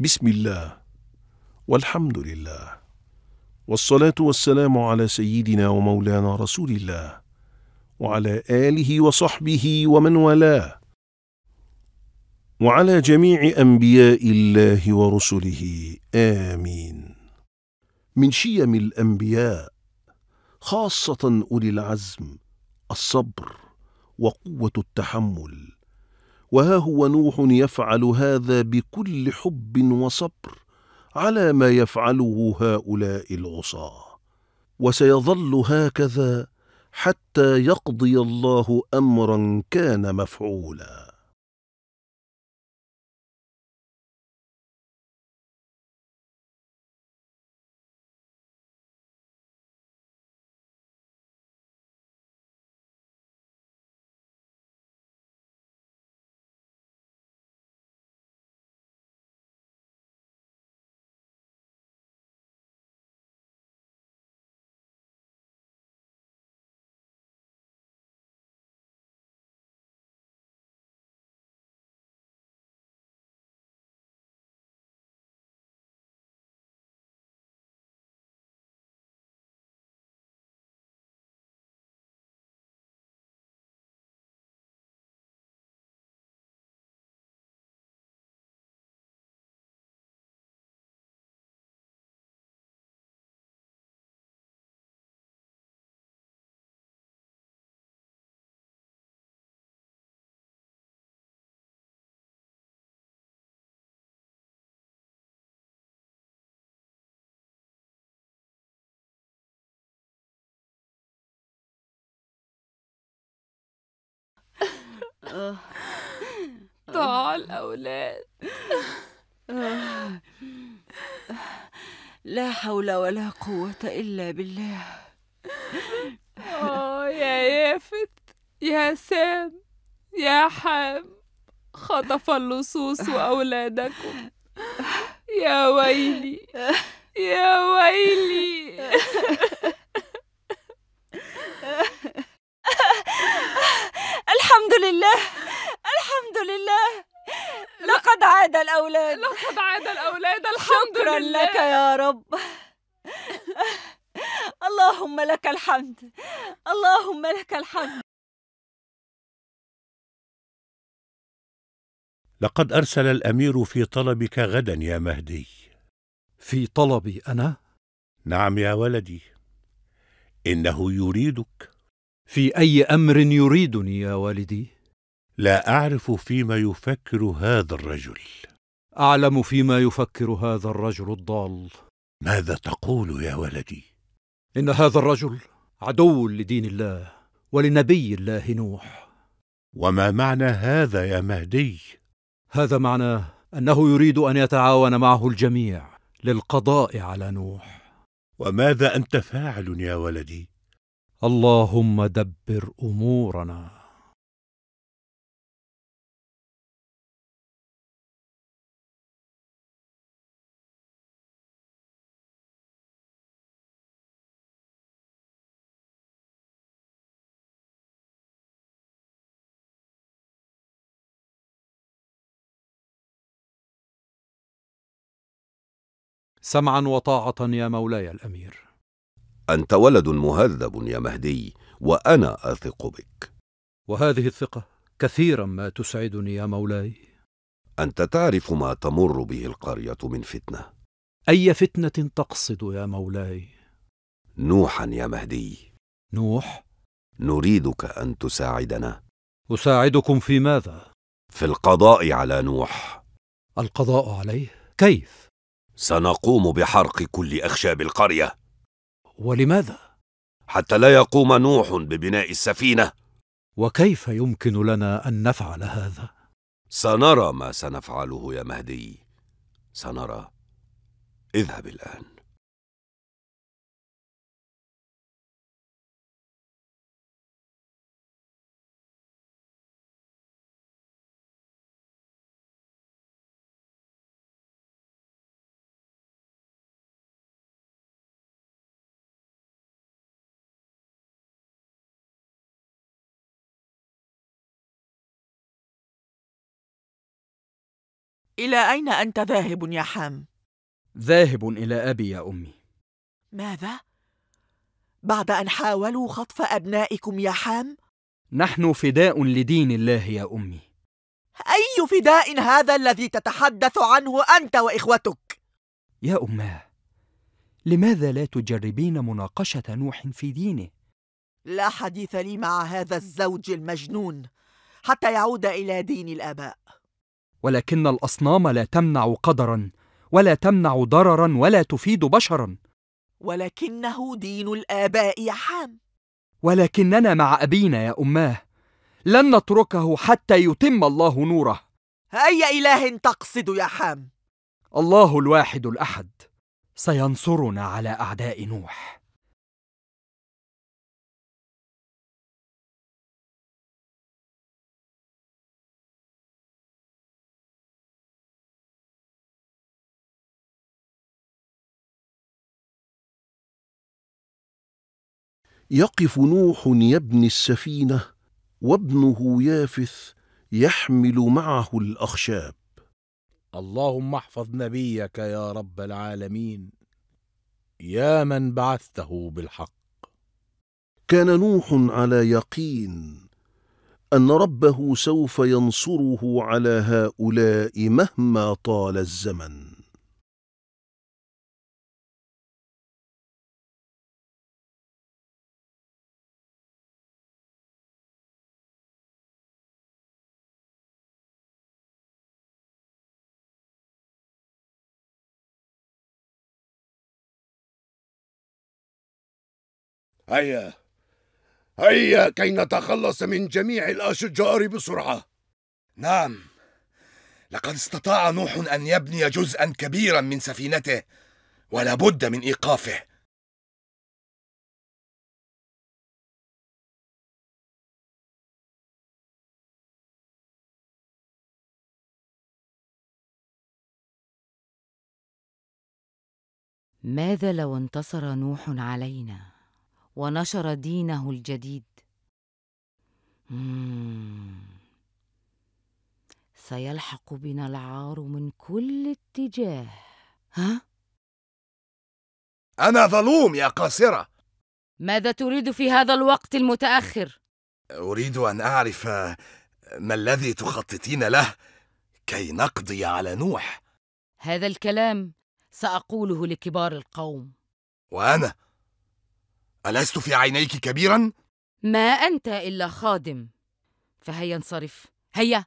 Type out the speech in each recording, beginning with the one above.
بسم الله والحمد لله والصلاة والسلام على سيدنا ومولانا رسول الله وعلى آله وصحبه ومن والاه وعلى جميع أنبياء الله ورسله آمين من شيم الأنبياء خاصة أولي العزم الصبر وقوة التحمل وها هو نوح يفعل هذا بكل حب وصبر على ما يفعله هؤلاء العصاه وسيظل هكذا حتى يقضي الله امرا كان مفعولا ضاع آه. الأولاد آه. لا حول ولا قوة إلا بالله آه يا يافت يا سام يا حام خطف اللصوص أولادكم يا ويلي يا ويلي الحمد لله الحمد لله لقد عاد الأولاد لقد عاد الأولاد الحمد شكرا لله لك يا رب اللهم لك الحمد اللهم لك الحمد لقد أرسل الأمير في طلبك غدا يا مهدي في طلبي أنا؟ نعم يا ولدي إنه يريدك في اي امر يريدني يا والدي لا اعرف فيما يفكر هذا الرجل اعلم فيما يفكر هذا الرجل الضال ماذا تقول يا ولدي ان هذا الرجل عدو لدين الله ولنبي الله نوح وما معنى هذا يا مهدي هذا معناه انه يريد ان يتعاون معه الجميع للقضاء على نوح وماذا انت فاعل يا ولدي اللهم دبر امورنا سمعا وطاعه يا مولاي الامير أنت ولد مهذب يا مهدي وأنا أثق بك وهذه الثقة كثيرا ما تسعدني يا مولاي أنت تعرف ما تمر به القرية من فتنة أي فتنة تقصد يا مولاي؟ نوحا يا مهدي نوح؟ نريدك أن تساعدنا أساعدكم في ماذا؟ في القضاء على نوح القضاء عليه؟ كيف؟ سنقوم بحرق كل أخشاب القرية ولماذا؟ حتى لا يقوم نوح ببناء السفينة وكيف يمكن لنا أن نفعل هذا؟ سنرى ما سنفعله يا مهدي سنرى اذهب الآن إلى أين أنت ذاهب يا حام؟ ذاهب إلى أبي يا أمي ماذا؟ بعد أن حاولوا خطف أبنائكم يا حام؟ نحن فداء لدين الله يا أمي أي فداء هذا الذي تتحدث عنه أنت وإخوتك؟ يا أماه لماذا لا تجربين مناقشة نوح في دينه؟ لا حديث لي مع هذا الزوج المجنون حتى يعود إلى دين الآباء ولكن الاصنام لا تمنع قدرا ولا تمنع ضررا ولا تفيد بشرا ولكنه دين الاباء يا حام ولكننا مع ابينا يا اماه لن نتركه حتى يتم الله نوره اي اله تقصد يا حام الله الواحد الاحد سينصرنا على اعداء نوح يقف نوح يبني السفينه وابنه يافث يحمل معه الاخشاب اللهم احفظ نبيك يا رب العالمين يا من بعثته بالحق كان نوح على يقين ان ربه سوف ينصره على هؤلاء مهما طال الزمن هيا هيا كي نتخلص من جميع الأشجار بسرعة نعم لقد استطاع نوح أن يبني جزءا كبيرا من سفينته ولا بد من إيقافه ماذا لو انتصر نوح علينا ونشر دينه الجديد سيلحق بنا العار من كل اتجاه ها؟ أنا ظلوم يا قاصرة ماذا تريد في هذا الوقت المتأخر؟ أريد أن أعرف ما الذي تخططين له كي نقضي على نوح هذا الكلام سأقوله لكبار القوم وأنا ألست في عينيك كبيرا؟ ما أنت إلا خادم فهيا انصرف هيا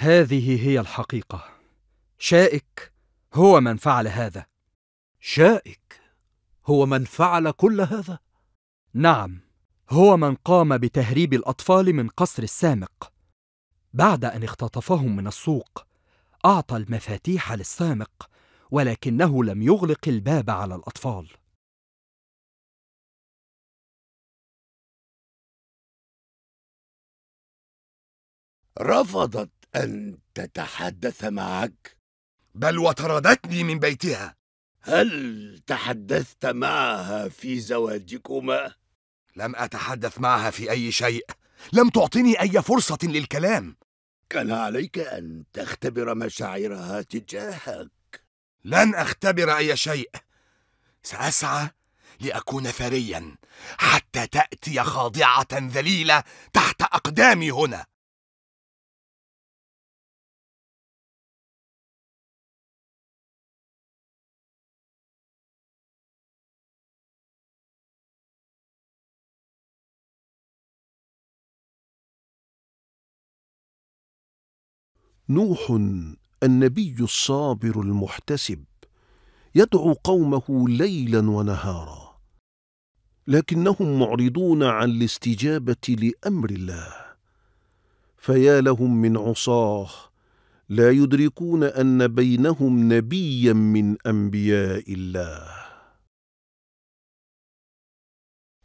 هذه هي الحقيقة شائك هو من فعل هذا شائك هو من فعل كل هذا نعم هو من قام بتهريب الأطفال من قصر السامق بعد أن اختطفهم من السوق أعطى المفاتيح للسامق ولكنه لم يغلق الباب على الأطفال رفضت أن تتحدث معك؟ بل وطردتني من بيتها هل تحدثت معها في زواجكما؟ لم أتحدث معها في أي شيء لم تعطني أي فرصة للكلام كان عليك أن تختبر مشاعرها تجاهك لن أختبر أي شيء سأسعى لأكون ثريا حتى تأتي خاضعة ذليلة تحت أقدامي هنا نوح النبي الصابر المحتسب يدعو قومه ليلا ونهارا لكنهم معرضون عن الاستجابه لامر الله فيا لهم من عصاه لا يدركون ان بينهم نبيا من انبياء الله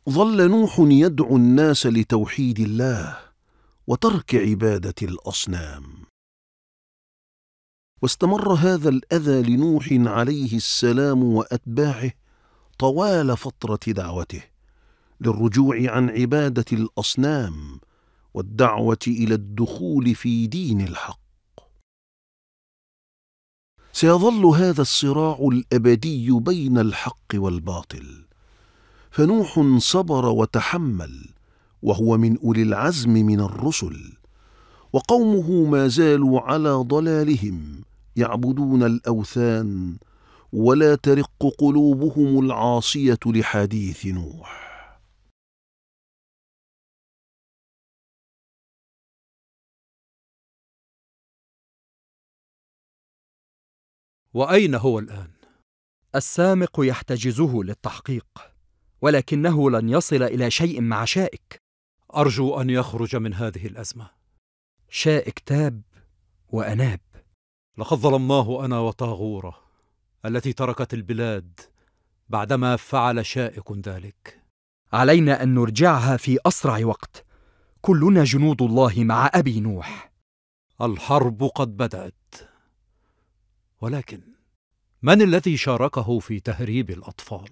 ظل نوح يدعو الناس لتوحيد الله وترك عباده الاصنام واستمر هذا الأذى لنوح عليه السلام وأتباعه طوال فترة دعوته للرجوع عن عبادة الأصنام والدعوة إلى الدخول في دين الحق سيظل هذا الصراع الأبدي بين الحق والباطل فنوح صبر وتحمل وهو من أولي العزم من الرسل وقومه ما زالوا على ضلالهم يعبدون الأوثان ولا ترق قلوبهم العاصية لحديث نوح واين هو الان السامق يحتجزه للتحقيق ولكنه لن يصل الى شيء مع شائك ارجو ان يخرج من هذه الازمه شائك تاب واناب لقد ظلمناه انا وطاغوره التي تركت البلاد بعدما فعل شائك ذلك علينا ان نرجعها في اسرع وقت كلنا جنود الله مع ابي نوح الحرب قد بدات ولكن من الذي شاركه في تهريب الاطفال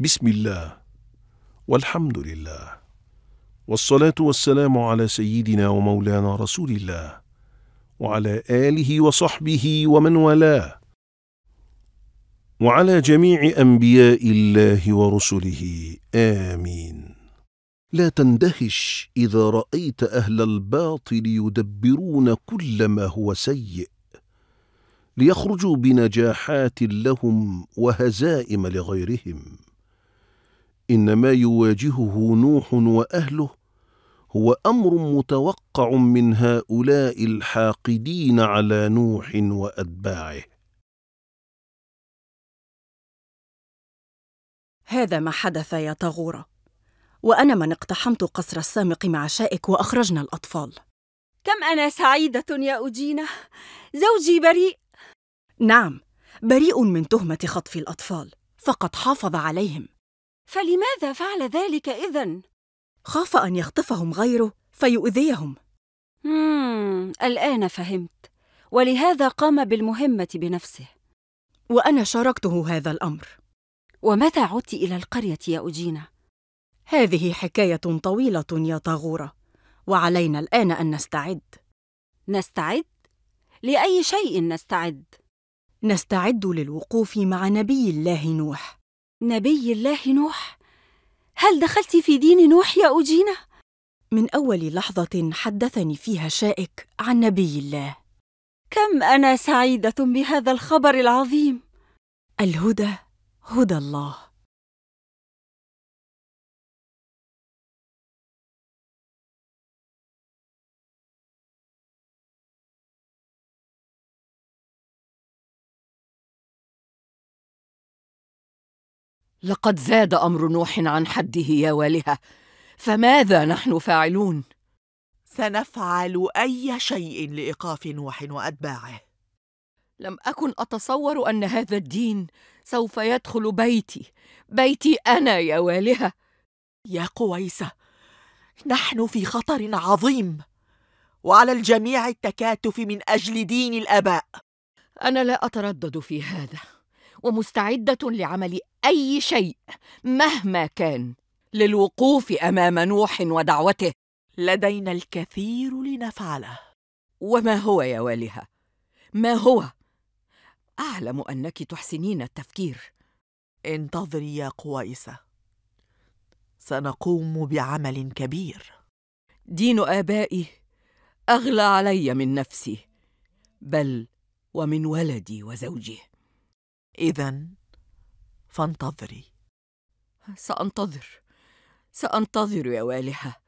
بسم الله والحمد لله والصلاة والسلام على سيدنا ومولانا رسول الله وعلى آله وصحبه ومن والاه وعلى جميع أنبياء الله ورسله آمين لا تندهش إذا رأيت أهل الباطل يدبرون كل ما هو سيء ليخرجوا بنجاحات لهم وهزائم لغيرهم ان ما يواجهه نوح واهله هو امر متوقع من هؤلاء الحاقدين على نوح واتباعه هذا ما حدث يا طاغوره وانا من اقتحمت قصر السامق مع شائك واخرجنا الاطفال كم انا سعيده يا اوجينا زوجي بريء نعم بريء من تهمه خطف الاطفال فقد حافظ عليهم فلماذا فعل ذلك إذا؟ خاف أن يخطفهم غيره فيؤذيهم مم. الآن فهمت ولهذا قام بالمهمة بنفسه وأنا شاركته هذا الأمر ومتى عدت إلى القرية يا أوجينا؟ هذه حكاية طويلة يا طاغورة وعلينا الآن أن نستعد نستعد؟ لأي شيء نستعد؟ نستعد للوقوف مع نبي الله نوح نبي الله نوح هل دخلت في دين نوح يا أوجينا؟ من أول لحظة حدثني فيها شائك عن نبي الله كم أنا سعيدة بهذا الخبر العظيم الهدى هدى الله لقد زاد امر نوح عن حده يا والهه فماذا نحن فاعلون سنفعل اي شيء لايقاف نوح واتباعه لم اكن اتصور ان هذا الدين سوف يدخل بيتي بيتي انا يا والهه يا قويسه نحن في خطر عظيم وعلى الجميع التكاتف من اجل دين الاباء انا لا اتردد في هذا ومستعده لعمل اي شيء مهما كان للوقوف امام نوح ودعوته لدينا الكثير لنفعله وما هو يا والهه ما هو اعلم انك تحسنين التفكير انتظري يا قويسه سنقوم بعمل كبير دين ابائي اغلى علي من نفسي بل ومن ولدي وزوجي اذا فانتظري سأنتظر سأنتظر يا والحة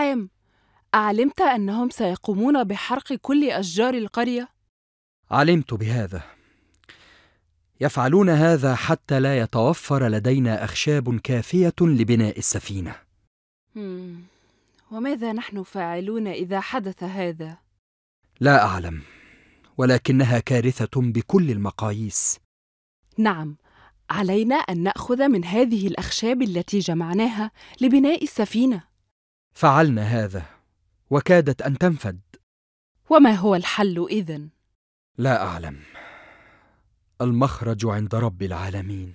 حام أعلمت أنهم سيقومون بحرق كل أشجار القرية؟ علمت بهذا يفعلون هذا حتى لا يتوفر لدينا أخشاب كافية لبناء السفينة وماذا نحن فاعلون إذا حدث هذا؟ لا أعلم ولكنها كارثة بكل المقاييس نعم علينا أن نأخذ من هذه الأخشاب التي جمعناها لبناء السفينة فعلنا هذا وكادت ان تنفد وما هو الحل اذن لا اعلم المخرج عند رب العالمين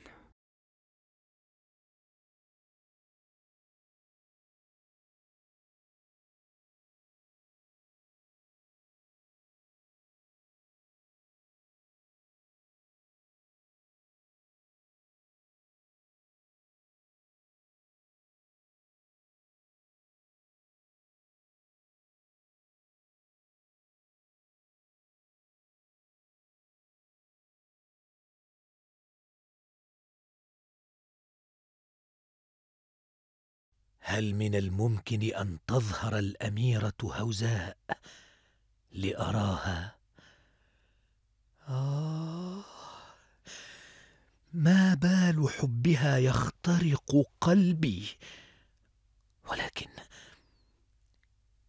هل من الممكن ان تظهر الاميره هوزاء لاراها آه ما بال حبها يخترق قلبي ولكن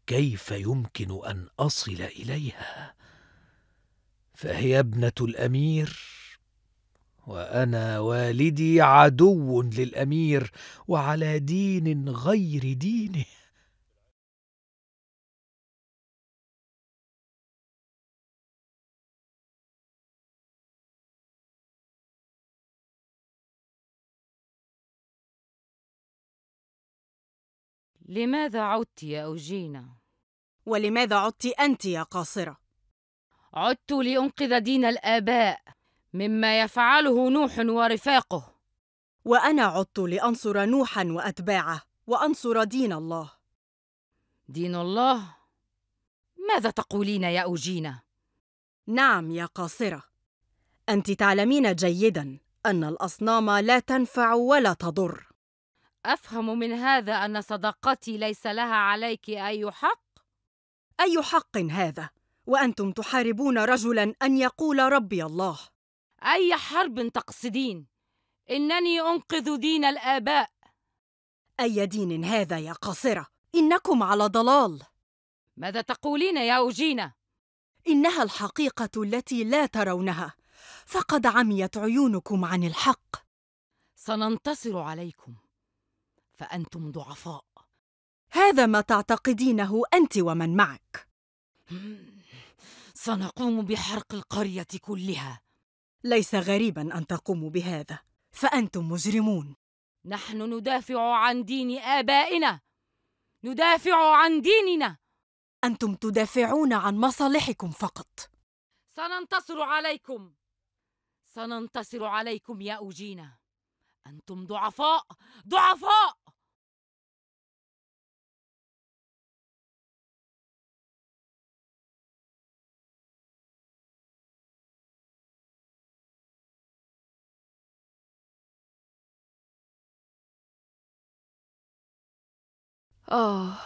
كيف يمكن ان اصل اليها فهي ابنه الامير وانا والدي عدو للامير وعلى دين غير دينه لماذا عدت يا أوجينا؟ ولماذا عدت أنت يا قاصرة؟ عدت لأنقذ دين الآباء مما يفعله نوح ورفاقه وانا عدت لانصر نوحا واتباعه وانصر دين الله دين الله ماذا تقولين يا اوجينا نعم يا قاصره انت تعلمين جيدا ان الاصنام لا تنفع ولا تضر افهم من هذا ان صداقتي ليس لها عليك اي حق اي حق هذا وانتم تحاربون رجلا ان يقول ربي الله أي حرب تقصدين؟ إنني أنقذ دين الآباء أي دين هذا يا قاصرة؟ إنكم على ضلال ماذا تقولين يا أوجينا؟ إنها الحقيقة التي لا ترونها فقد عميت عيونكم عن الحق سننتصر عليكم فأنتم ضعفاء هذا ما تعتقدينه أنت ومن معك سنقوم بحرق القرية كلها ليس غريبا ان تقوموا بهذا فانتم مجرمون نحن ندافع عن دين ابائنا ندافع عن ديننا انتم تدافعون عن مصالحكم فقط سننتصر عليكم سننتصر عليكم يا اوجينا انتم ضعفاء ضعفاء آه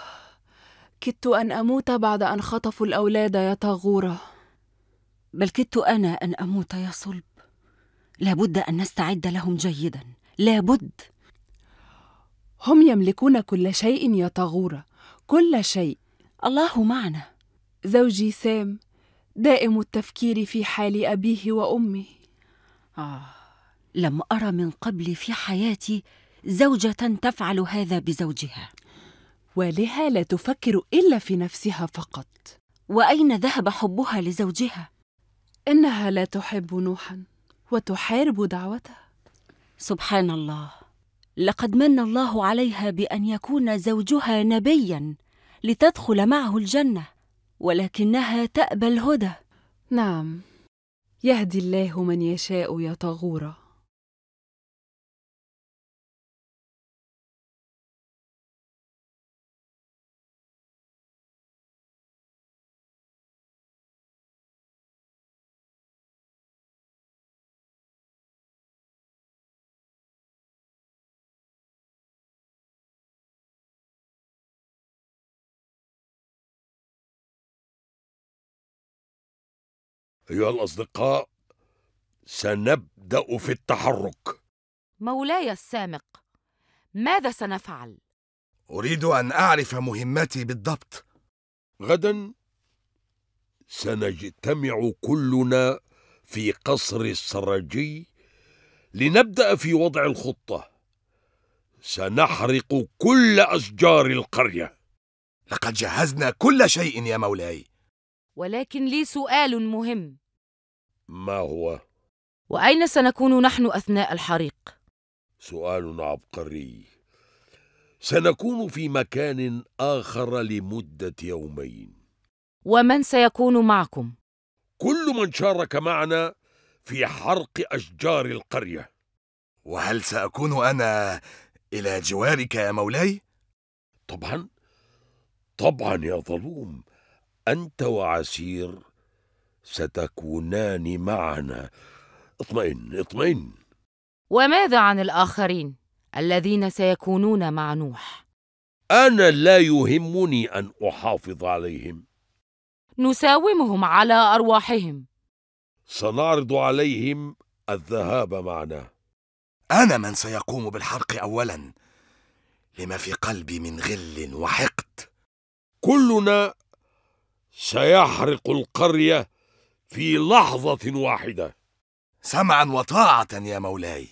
كدت أن أموت بعد أن خطفوا الأولاد يا طاغورة بل كدت أنا أن أموت يا صلب لابد أن نستعد لهم جيدا لابد هم يملكون كل شيء يا طاغورة كل شيء الله معنا زوجي سام دائم التفكير في حال أبيه وأمه آه لم أرى من قبل في حياتي زوجة تفعل هذا بزوجها والهة لا تفكر إلا في نفسها فقط وأين ذهب حبها لزوجها؟ إنها لا تحب نوحا وتحارب دعوته سبحان الله لقد من الله عليها بأن يكون زوجها نبيا لتدخل معه الجنة ولكنها تأبى الهدى نعم يهدي الله من يشاء يا طغوره أيها الأصدقاء سنبدأ في التحرك مولاي السامق ماذا سنفعل؟ أريد أن أعرف مهمتي بالضبط غدا سنجتمع كلنا في قصر السراجي لنبدأ في وضع الخطة سنحرق كل أشجار القرية لقد جهزنا كل شيء يا مولاي ولكن لي سؤال مهم ما هو؟ وأين سنكون نحن أثناء الحريق؟ سؤال عبقري سنكون في مكان آخر لمدة يومين ومن سيكون معكم؟ كل من شارك معنا في حرق أشجار القرية وهل سأكون أنا إلى جوارك يا مولاي؟ طبعا طبعا يا ظلوم أنت وعسير ستكونان معنا اطمئن اطمئن وماذا عن الآخرين الذين سيكونون مع نوح؟ أنا لا يهمني أن أحافظ عليهم نساومهم على أرواحهم سنعرض عليهم الذهاب معنا أنا من سيقوم بالحرق أولا لما في قلبي من غل وحقد كلنا سيحرق القرية في لحظة واحدة سمعا وطاعة يا مولاي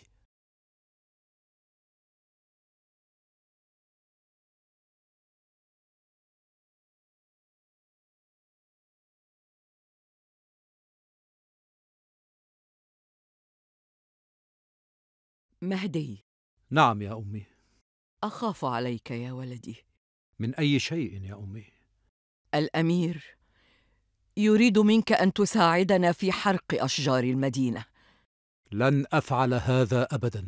مهدي نعم يا أمي أخاف عليك يا ولدي من أي شيء يا أمي الأمير يريد منك ان تساعدنا في حرق اشجار المدينه لن افعل هذا ابدا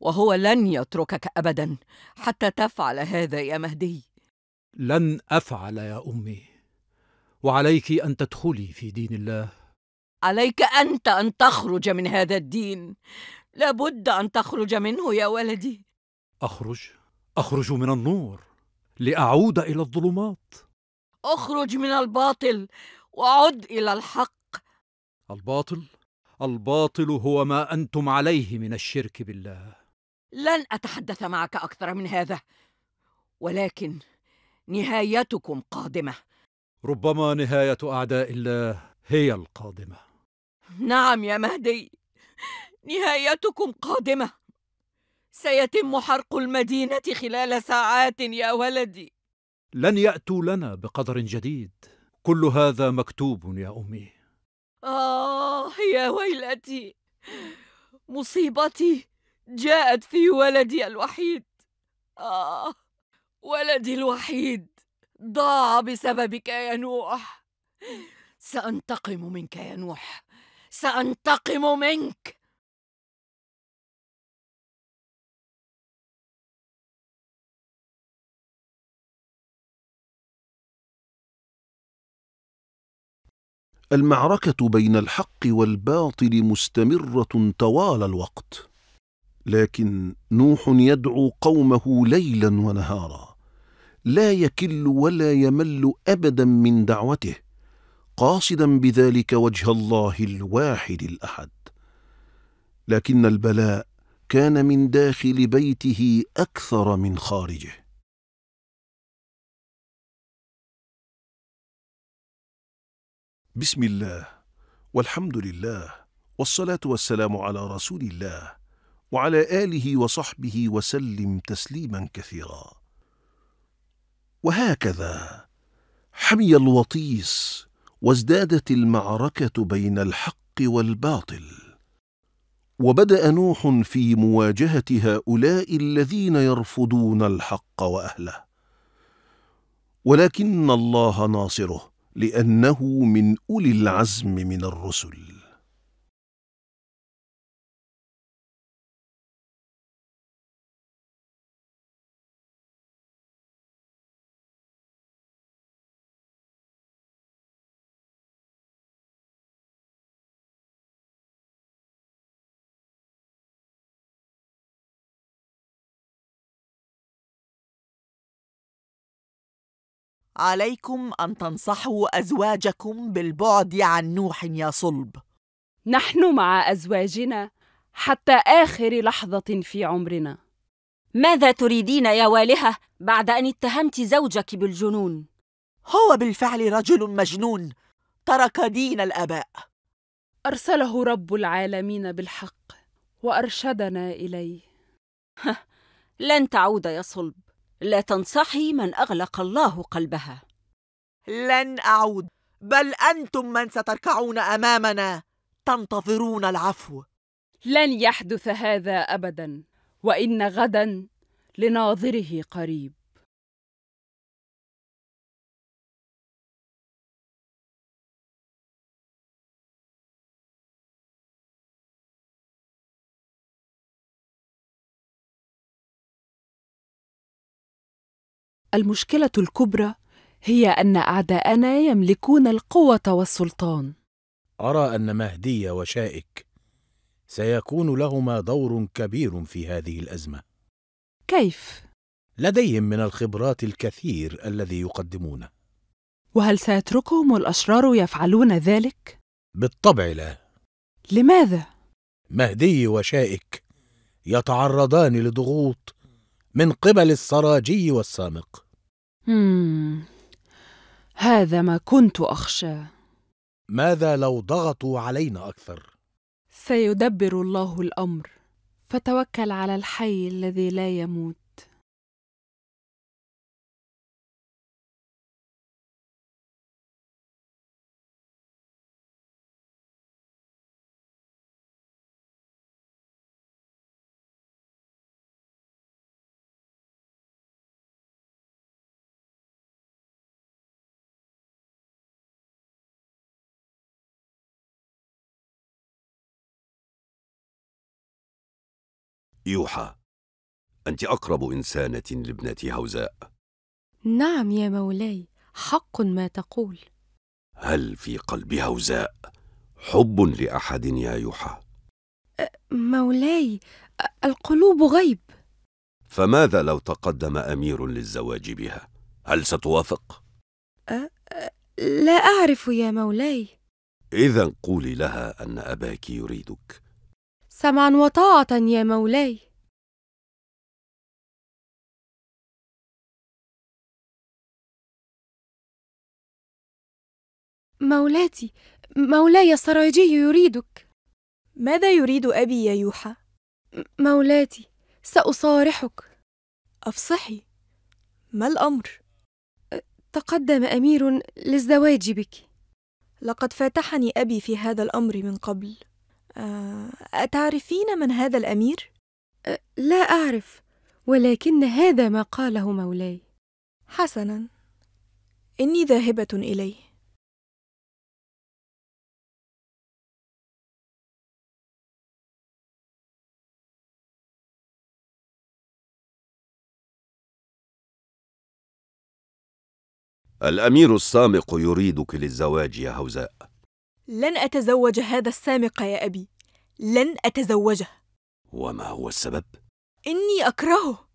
وهو لن يتركك ابدا حتى تفعل هذا يا مهدي لن افعل يا امي وعليك ان تدخلي في دين الله عليك انت ان تخرج من هذا الدين لابد ان تخرج منه يا ولدي اخرج اخرج من النور لاعود الى الظلمات اخرج من الباطل وعد إلى الحق الباطل الباطل هو ما أنتم عليه من الشرك بالله لن أتحدث معك أكثر من هذا ولكن نهايتكم قادمة ربما نهاية أعداء الله هي القادمة نعم يا مهدي نهايتكم قادمة سيتم حرق المدينة خلال ساعات يا ولدي لن يأتوا لنا بقدر جديد كل هذا مكتوب يا أمي آه يا ويلتي مصيبتي جاءت في ولدي الوحيد آه ولدي الوحيد ضاع بسببك يا نوح سأنتقم منك يا نوح سأنتقم منك المعركة بين الحق والباطل مستمرة طوال الوقت لكن نوح يدعو قومه ليلا ونهارا لا يكل ولا يمل أبدا من دعوته قاصدا بذلك وجه الله الواحد الأحد لكن البلاء كان من داخل بيته أكثر من خارجه بسم الله والحمد لله والصلاة والسلام على رسول الله وعلى آله وصحبه وسلم تسليما كثيرا وهكذا حمي الوطيس وازدادت المعركة بين الحق والباطل وبدأ نوح في مواجهة هؤلاء الذين يرفضون الحق وأهله ولكن الله ناصره لانه من اولي العزم من الرسل عليكم أن تنصحوا أزواجكم بالبعد عن نوح يا صلب نحن مع أزواجنا حتى آخر لحظة في عمرنا ماذا تريدين يا والهة بعد أن اتهمت زوجك بالجنون؟ هو بالفعل رجل مجنون ترك دين الآباء أرسله رب العالمين بالحق وأرشدنا إليه لن تعود يا صلب لا تنصحي من اغلق الله قلبها لن اعود بل انتم من ستركعون امامنا تنتظرون العفو لن يحدث هذا ابدا وان غدا لناظره قريب المشكله الكبرى هي ان اعداءنا يملكون القوه والسلطان ارى ان مهدي وشائك سيكون لهما دور كبير في هذه الازمه كيف لديهم من الخبرات الكثير الذي يقدمونه وهل سيتركهم الاشرار يفعلون ذلك بالطبع لا لماذا مهدي وشائك يتعرضان لضغوط من قبل السراجي والسامق هذا ما كنت أخشاه ماذا لو ضغطوا علينا أكثر؟ سيدبر الله الأمر فتوكل على الحي الذي لا يموت يوحى أنت أقرب إنسانة لابنة هوزاء نعم يا مولاي حق ما تقول هل في قلب هوزاء حب لأحد يا يوحى؟ أه، مولاي أه، القلوب غيب فماذا لو تقدم أمير للزواج بها؟ هل ستوافق؟ أه, أه، لا أعرف يا مولاي إذا قولي لها أن أباك يريدك سمعا وطاعه يا مولاي مولاتي مولاي السراجي يريدك ماذا يريد ابي يا يوحى مولاتي ساصارحك افصحي ما الامر أه، تقدم امير للزواج بك لقد فاتحني ابي في هذا الامر من قبل أتعرفين من هذا الأمير؟ أه، لا أعرف ولكن هذا ما قاله مولاي حسنا إني ذاهبة إليه الأمير السامق يريدك للزواج يا هوزاء لن أتزوج هذا السامق يا أبي لن أتزوجه وما هو السبب؟ إني أكرهه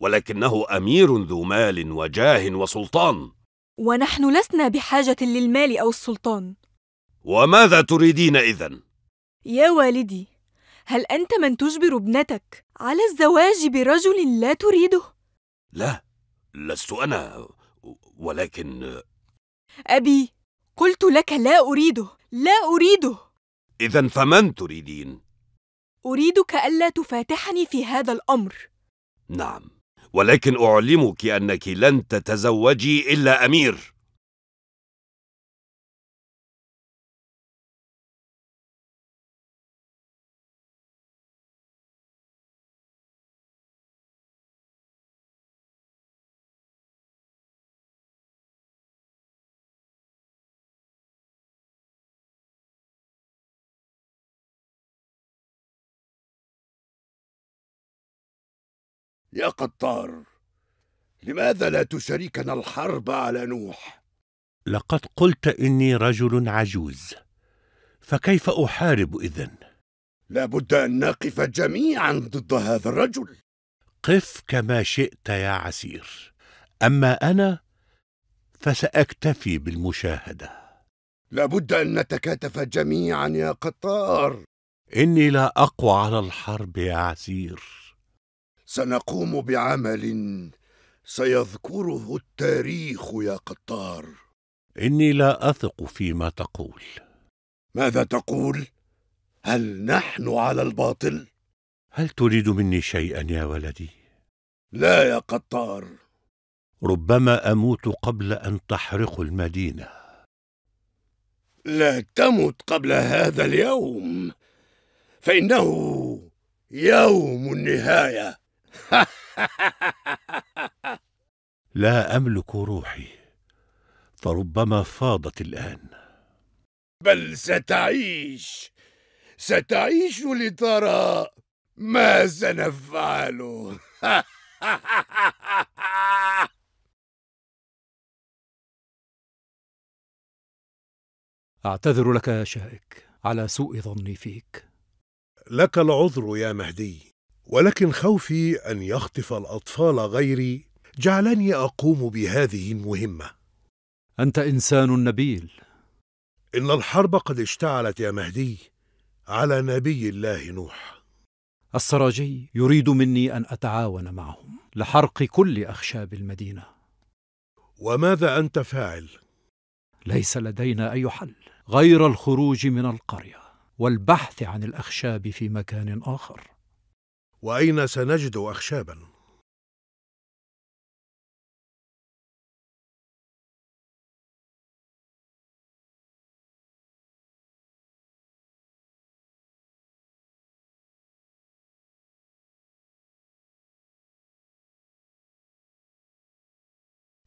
ولكنه أمير ذو مال وجاه وسلطان ونحن لسنا بحاجة للمال أو السلطان وماذا تريدين إذن؟ يا والدي هل أنت من تجبر ابنتك على الزواج برجل لا تريده؟ لا لست أنا ولكن أبي قلت لك لا أريده لا أريده إذا فمن تريدين؟ أريدك ألا تفاتحني في هذا الأمر نعم ولكن أعلمك أنك لن تتزوجي إلا أمير يا قطار لماذا لا تشاركنا الحرب على نوح لقد قلت اني رجل عجوز فكيف احارب اذن لابد ان نقف جميعا ضد هذا الرجل قف كما شئت يا عسير اما انا فساكتفي بالمشاهده لابد ان نتكاتف جميعا يا قطار اني لا اقوى على الحرب يا عسير سنقوم بعمل سيذكره التاريخ يا قطار اني لا اثق فيما تقول ماذا تقول هل نحن على الباطل هل تريد مني شيئا يا ولدي لا يا قطار ربما اموت قبل ان تحرق المدينه لا تمت قبل هذا اليوم فانه يوم النهايه لا املك روحي فربما فاضت الان بل ستعيش ستعيش لترى ما سنفعله اعتذر لك يا شائك على سوء ظني فيك لك العذر يا مهدي ولكن خوفي أن يخطف الأطفال غيري جعلني أقوم بهذه المهمة أنت إنسان نبيل إن الحرب قد اشتعلت يا مهدي على نبي الله نوح السراجي يريد مني أن أتعاون معهم لحرق كل أخشاب المدينة وماذا أنت فاعل؟ ليس لدينا أي حل غير الخروج من القرية والبحث عن الأخشاب في مكان آخر واين سنجد اخشابا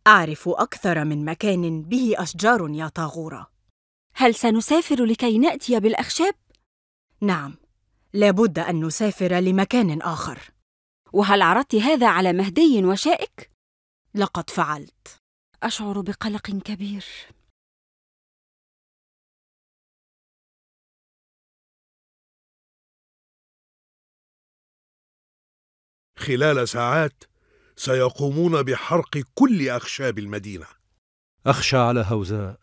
اعرف اكثر من مكان به اشجار يا طاغوره هل سنسافر لكي ناتي بالاخشاب نعم لابد أن نسافر لمكان آخر وهل عرضت هذا على مهدي وشائك؟ لقد فعلت أشعر بقلق كبير خلال ساعات سيقومون بحرق كل أخشاب المدينة أخشى على هوزاء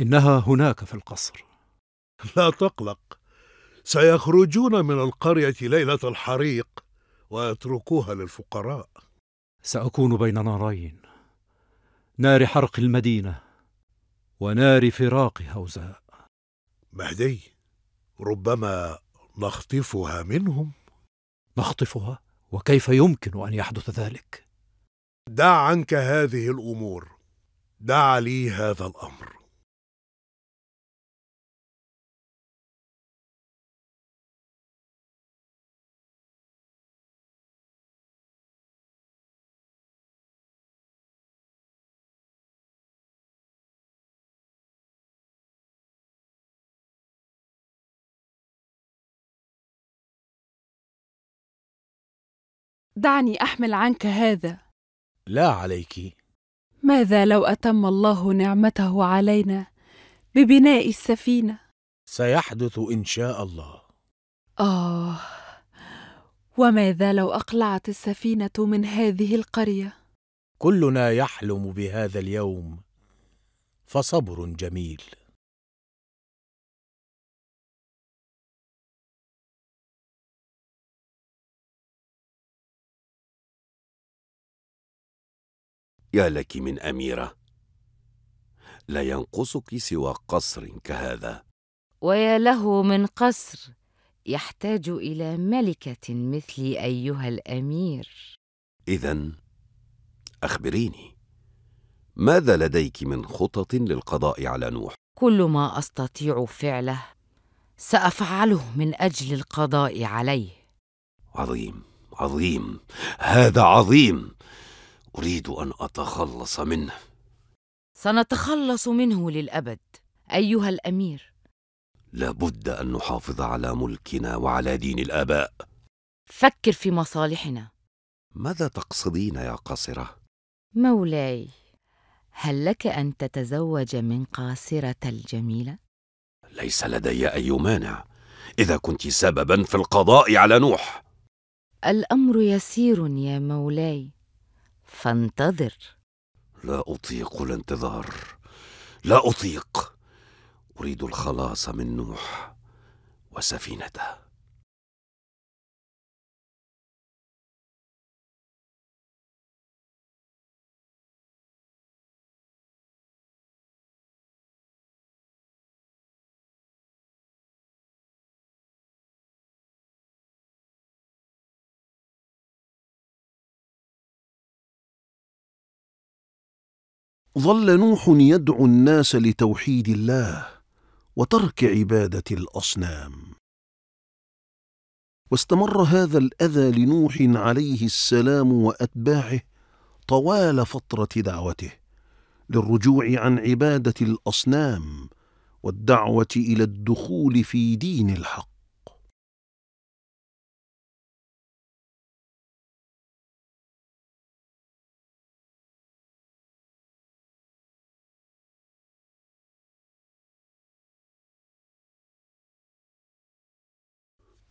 إنها هناك في القصر لا تقلق سيخرجون من القرية ليلة الحريق ويتركوها للفقراء سأكون بين نارين نار حرق المدينة ونار فراق هوزاء مهدي ربما نخطفها منهم نخطفها وكيف يمكن أن يحدث ذلك؟ دع عنك هذه الأمور دع لي هذا الأمر دعني أحمل عنك هذا لا عليك ماذا لو أتم الله نعمته علينا ببناء السفينة سيحدث إن شاء الله آه وماذا لو أقلعت السفينة من هذه القرية كلنا يحلم بهذا اليوم فصبر جميل يا لك من أميرة لا ينقصك سوى قصر كهذا ويا له من قصر يحتاج إلى ملكة مثلي أيها الأمير إذا أخبريني ماذا لديك من خطط للقضاء على نوح؟ كل ما أستطيع فعله سأفعله من أجل القضاء عليه عظيم عظيم هذا عظيم أريد أن أتخلص منه سنتخلص منه للأبد أيها الأمير لابد أن نحافظ على ملكنا وعلى دين الآباء فكر في مصالحنا ماذا تقصدين يا قاصرة؟ مولاي هل لك أن تتزوج من قاصرة الجميلة؟ ليس لدي أي مانع إذا كنت سببا في القضاء على نوح الأمر يسير يا مولاي فانتظر لا اطيق الانتظار لا اطيق اريد الخلاص من نوح وسفينته ظل نوح يدعو الناس لتوحيد الله وترك عباده الاصنام واستمر هذا الاذى لنوح عليه السلام واتباعه طوال فتره دعوته للرجوع عن عباده الاصنام والدعوه الى الدخول في دين الحق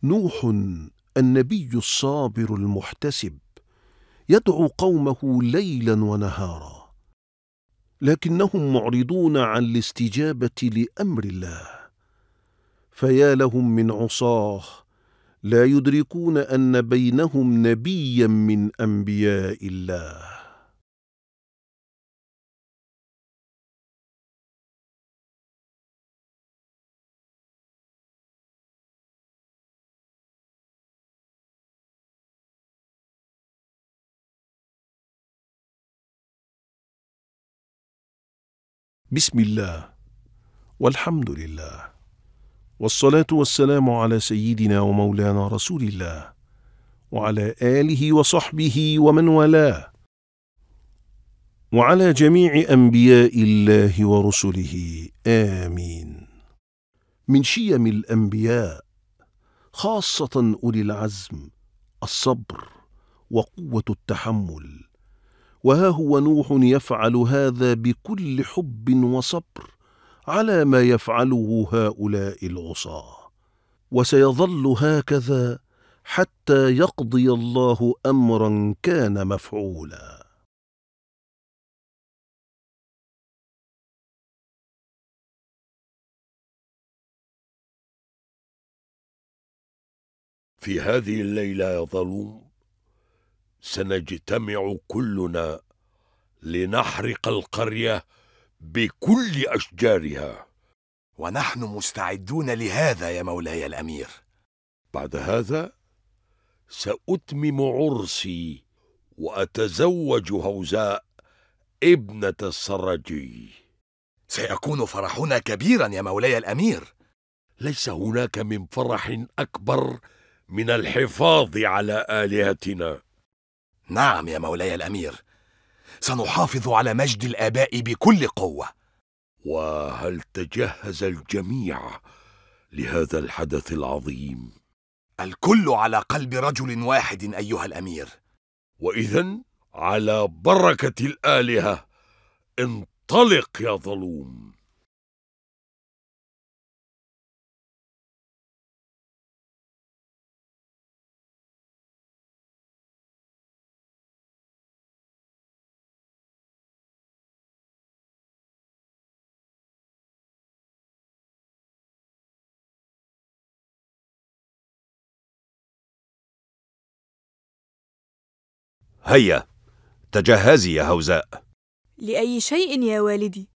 نوح النبي الصابر المحتسب يدعو قومه ليلا ونهارا لكنهم معرضون عن الاستجابه لامر الله فيا لهم من عصاه لا يدركون ان بينهم نبيا من انبياء الله بسم الله والحمد لله والصلاة والسلام على سيدنا ومولانا رسول الله وعلى آله وصحبه ومن والاه وعلى جميع أنبياء الله ورسله آمين من شيم الأنبياء خاصة أولي العزم الصبر وقوة التحمل وها هو نوح يفعل هذا بكل حب وصبر على ما يفعله هؤلاء العصاه وسيظل هكذا حتى يقضي الله امرا كان مفعولا في هذه الليله يا ظلوم سنجتمع كلنا لنحرق القريه بكل اشجارها ونحن مستعدون لهذا يا مولاي الامير بعد هذا ساتمم عرسي واتزوج هوزاء ابنه السرجي سيكون فرحنا كبيرا يا مولاي الامير ليس هناك من فرح اكبر من الحفاظ على الهتنا نعم يا مولاي الامير سنحافظ على مجد الاباء بكل قوه وهل تجهز الجميع لهذا الحدث العظيم الكل على قلب رجل واحد ايها الامير واذا على بركه الالهه انطلق يا ظلوم هيا تجهزي يا هوزاء لأي شيء يا والدي؟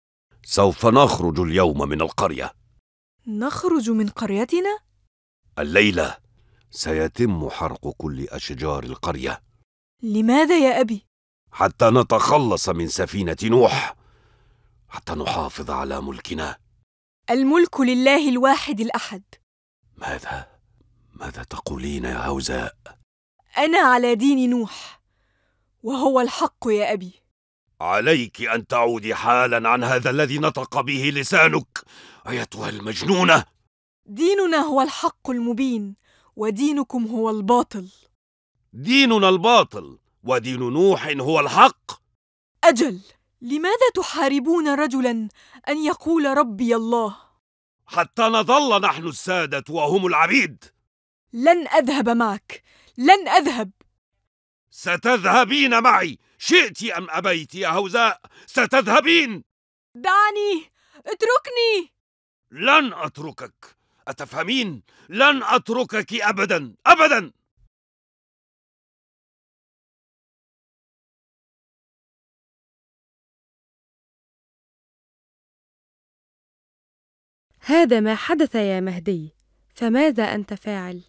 سوف نخرج اليوم من القرية نخرج من قريتنا؟ الليلة سيتم حرق كل أشجار القرية لماذا يا أبي؟ حتى نتخلص من سفينة نوح حتى نحافظ على ملكنا الملك لله الواحد الأحد ماذا؟ ماذا تقولين يا هوزاء؟ أنا على دين نوح وهو الحق يا أبي عليك أن تعودي حالا عن هذا الذي نطق به لسانك أيتها المجنونة ديننا هو الحق المبين ودينكم هو الباطل ديننا الباطل ودين نوح هو الحق أجل لماذا تحاربون رجلا أن يقول ربي الله؟ حتى نظل نحن السادة وهم العبيد لن أذهب معك لن أذهب ستذهبين معي شئت أم أبيت يا هوزاء ستذهبين دعني اتركني لن أتركك أتفهمين؟ لن أتركك أبدا أبدا هذا ما حدث يا مهدي فماذا أنت فاعل؟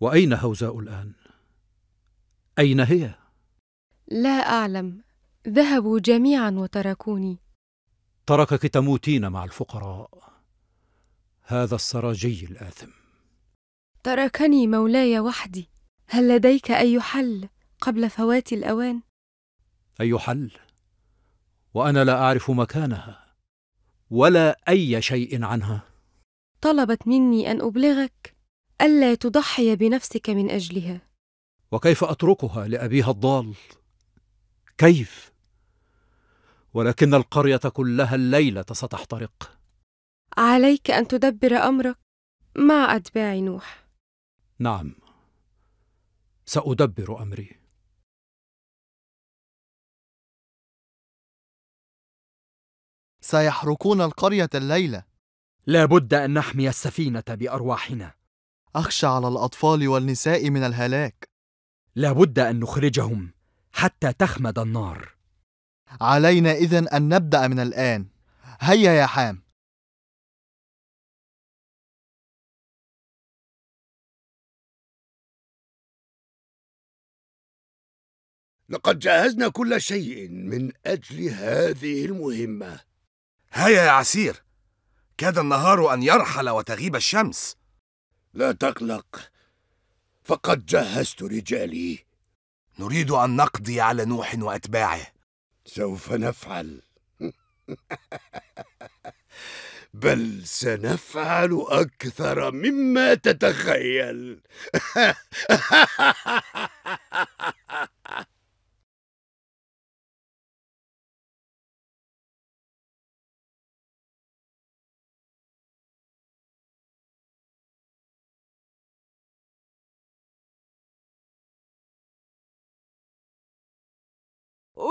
وأين هوزاء الآن؟ أين هي؟ لا أعلم ذهبوا جميعا وتركوني تركك تموتين مع الفقراء هذا السراجي الآثم تركني مولاي وحدي هل لديك أي حل قبل فوات الأوان؟ أي حل؟ وأنا لا أعرف مكانها ولا أي شيء عنها طلبت مني أن أبلغك ألا تضحي بنفسك من أجلها وكيف اتركها لابيها الضال كيف ولكن القريه كلها الليله ستحترق عليك ان تدبر امرك مع اتباع نوح نعم سادبر امري سيحرقون القريه الليله لا بد ان نحمي السفينه بارواحنا اخشى على الاطفال والنساء من الهلاك لابد ان نخرجهم حتى تخمد النار علينا اذن ان نبدا من الان هيا يا حام لقد جهزنا كل شيء من اجل هذه المهمه هيا يا عسير كاد النهار ان يرحل وتغيب الشمس لا تقلق فقد جهزت رجالي نريد أن نقضي على نوح وأتباعه سوف نفعل بل سنفعل أكثر مما تتخيل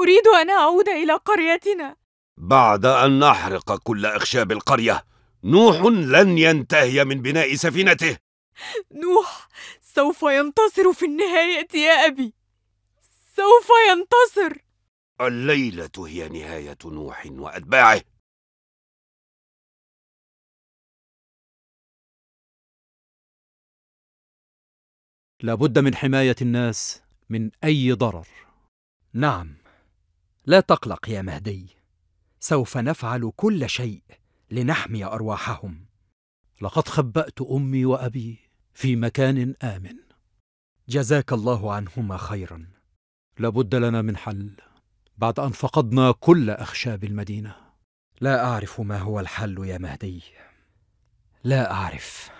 أريد أن أعود إلى قريتنا بعد أن نحرق كل أخشاب القرية نوح لن ينتهي من بناء سفينته نوح سوف ينتصر في النهاية يا أبي سوف ينتصر الليلة هي نهاية نوح وأتباعه لابد من حماية الناس من أي ضرر نعم لا تقلق يا مهدي سوف نفعل كل شيء لنحمي ارواحهم لقد خبات امي وابي في مكان امن جزاك الله عنهما خيرا لابد لنا من حل بعد ان فقدنا كل اخشاب المدينه لا اعرف ما هو الحل يا مهدي لا اعرف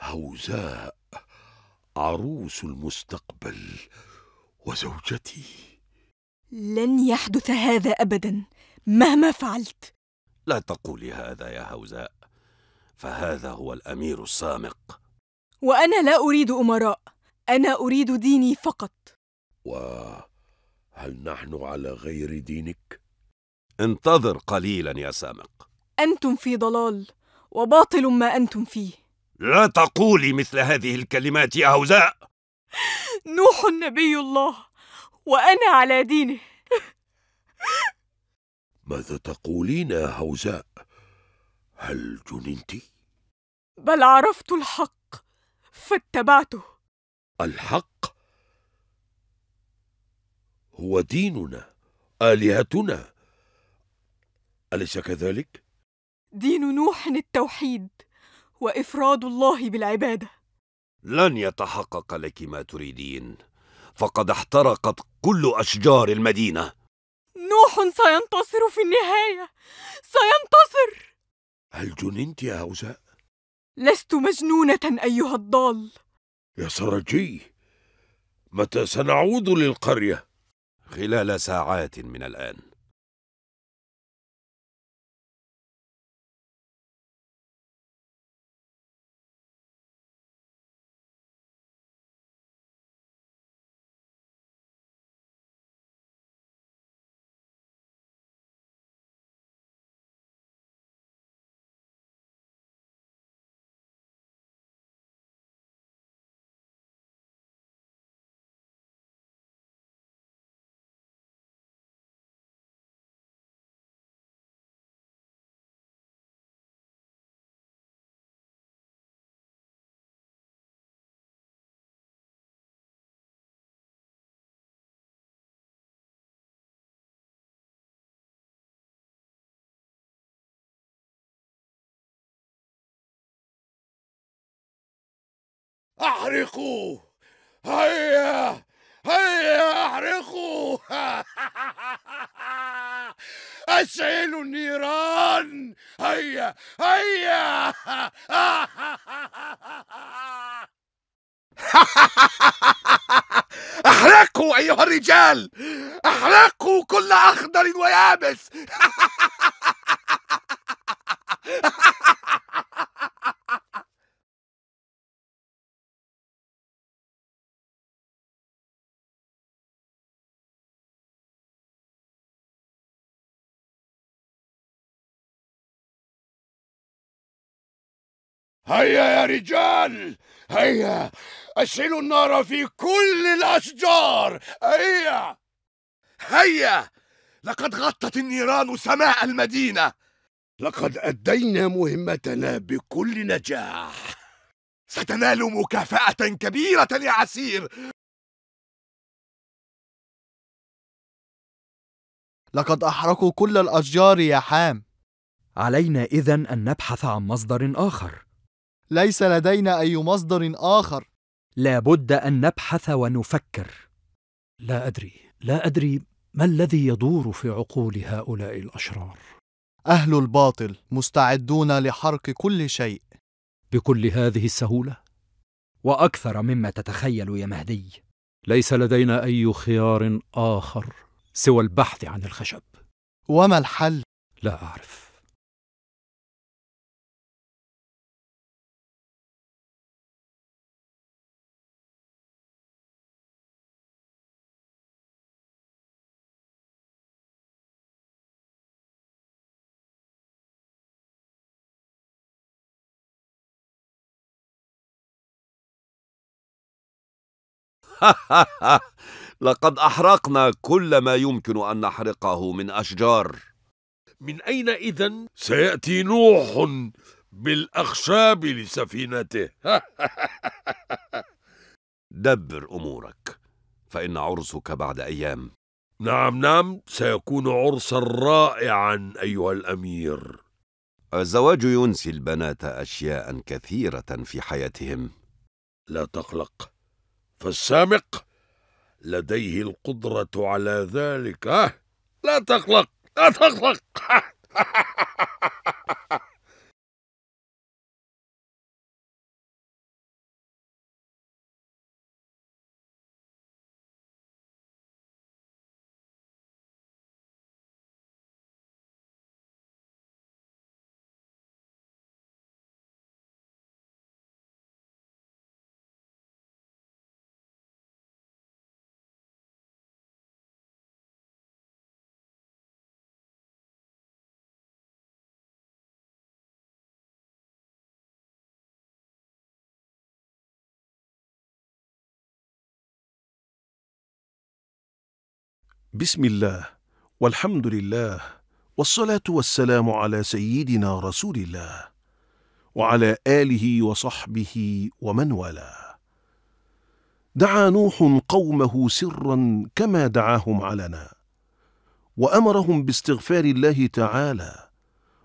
هوزاء عروس المستقبل وزوجتي لن يحدث هذا ابدا مهما فعلت لا تقولي هذا يا هوزاء فهذا هو الامير السامق وانا لا اريد امراء انا اريد ديني فقط وهل نحن على غير دينك انتظر قليلا يا سامق انتم في ضلال وباطل ما انتم فيه لا تقولي مثل هذه الكلمات يا هوزاء نوح نبي الله وأنا على دينه ماذا تقولين يا هوزاء هل جننت بل عرفت الحق فاتبعته الحق هو ديننا الهتنا اليس كذلك دين نوح التوحيد وافراد الله بالعباده لن يتحقق لك ما تريدين فقد احترقت كل اشجار المدينه نوح سينتصر في النهايه سينتصر هل جننت يا هوزاء لست مجنونه ايها الضال يا سرجي متى سنعود للقريه خلال ساعات من الان احرقوه هيا هيا احرقوه اشعلوا النيران هيا هيا احرقوا ايها الرجال احرقوا كل اخضر ويابس هيا يا رجال هيا أشعلوا النار في كل الأشجار هيا هيا لقد غطت النيران سماء المدينة لقد أدينا مهمتنا بكل نجاح ستنال مكافأة كبيرة يا عسير لقد أحرقوا كل الأشجار يا حام علينا إذن أن نبحث عن مصدر آخر ليس لدينا أي مصدر آخر لا بد أن نبحث ونفكر لا أدري لا أدري ما الذي يدور في عقول هؤلاء الأشرار أهل الباطل مستعدون لحرق كل شيء بكل هذه السهولة وأكثر مما تتخيل يا مهدي ليس لدينا أي خيار آخر سوى البحث عن الخشب وما الحل؟ لا أعرف لقد أحرقنا كل ما يمكن أن نحرقه من أشجار من أين إذا سيأتي نوح بالأخشاب لسفينته دبر أمورك فإن عرسك بعد أيام نعم نعم سيكون عرسا رائعا أيها الأمير الزواج ينسي البنات أشياء كثيرة في حياتهم لا تقلق فالسامق لديه القدرة على ذلك لا تقلق لا تقلق بسم الله والحمد لله والصلاة والسلام على سيدنا رسول الله وعلى آله وصحبه ومن والاه دعا نوح قومه سرا كما دعاهم علنا وأمرهم باستغفار الله تعالى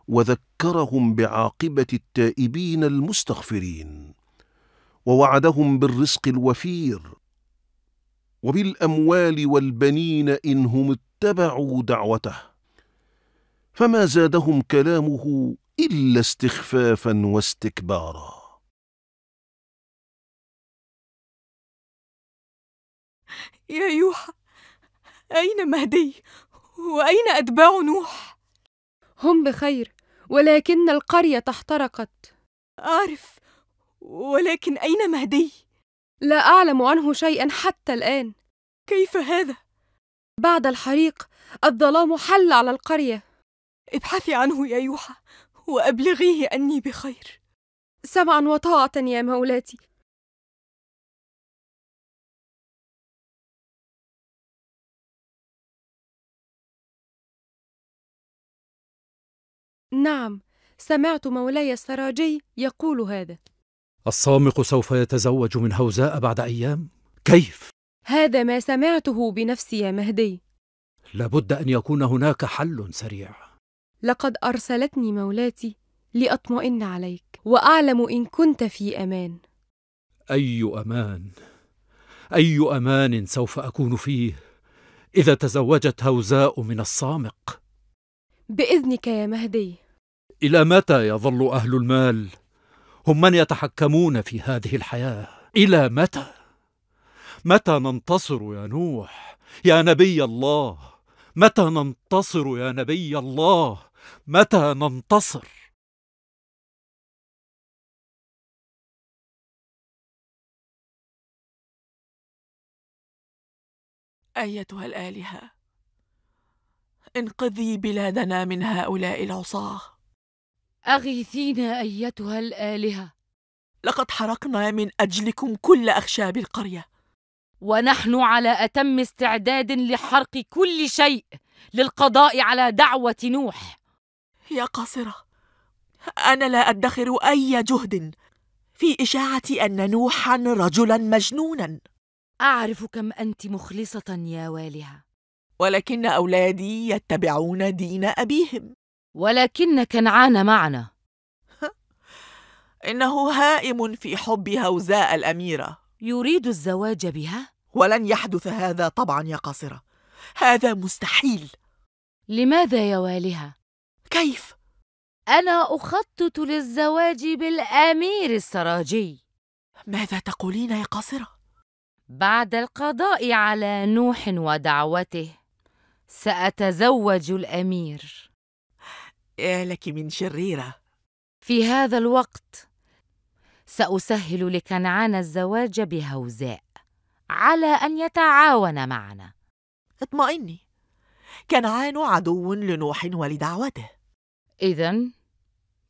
وذكرهم بعاقبة التائبين المستغفرين ووعدهم بالرزق الوفير وبالأموال والبنين إن هم اتبعوا دعوته فما زادهم كلامه إلا استخفافا واستكبارا يا يوحى أيوه، أين مهدي وأين أتباع نوح؟ هم بخير ولكن القرية احترقت أعرف ولكن أين مهدي؟ لا أعلم عنه شيئا حتى الآن كيف هذا؟ بعد الحريق الظلام حل على القرية ابحثي عنه يا يوحى وأبلغيه أني بخير سمعا وطاعة يا مولاتي نعم سمعت مولاي السراجي يقول هذا الصامق سوف يتزوج من هوزاء بعد أيام؟ كيف؟ هذا ما سمعته بنفسي يا مهدي لابد أن يكون هناك حل سريع لقد أرسلتني مولاتي لأطمئن عليك وأعلم إن كنت في أمان أي أمان؟ أي أمان سوف أكون فيه إذا تزوجت هوزاء من الصامق؟ بإذنك يا مهدي إلى متى يظل أهل المال هم من يتحكمون في هذه الحياه الى متى متى ننتصر يا نوح يا نبي الله متى ننتصر يا نبي الله متى ننتصر ايتها الالهه انقذي بلادنا من هؤلاء العصاه أغيثينا أيتها الآلهة لقد حرقنا من أجلكم كل أخشاب القرية ونحن على أتم استعداد لحرق كل شيء للقضاء على دعوة نوح يا قاصرة أنا لا أدخر أي جهد في إشاعة أن نوحا رجلا مجنونا أعرف كم أنت مخلصة يا والهة ولكن أولادي يتبعون دين أبيهم ولكن كنعان معنا إنه هائم في حب هوزاء الأميرة يريد الزواج بها؟ ولن يحدث هذا طبعا يا قاصرة هذا مستحيل لماذا يا والها؟ كيف؟ أنا أخطط للزواج بالأمير السراجي ماذا تقولين يا قاصرة؟ بعد القضاء على نوح ودعوته سأتزوج الأمير يا لك من شريرة في هذا الوقت سأسهل لكنعان الزواج بهوزاء على أن يتعاون معنا اطمئني كنعان عدو لنوح ولدعوته إذا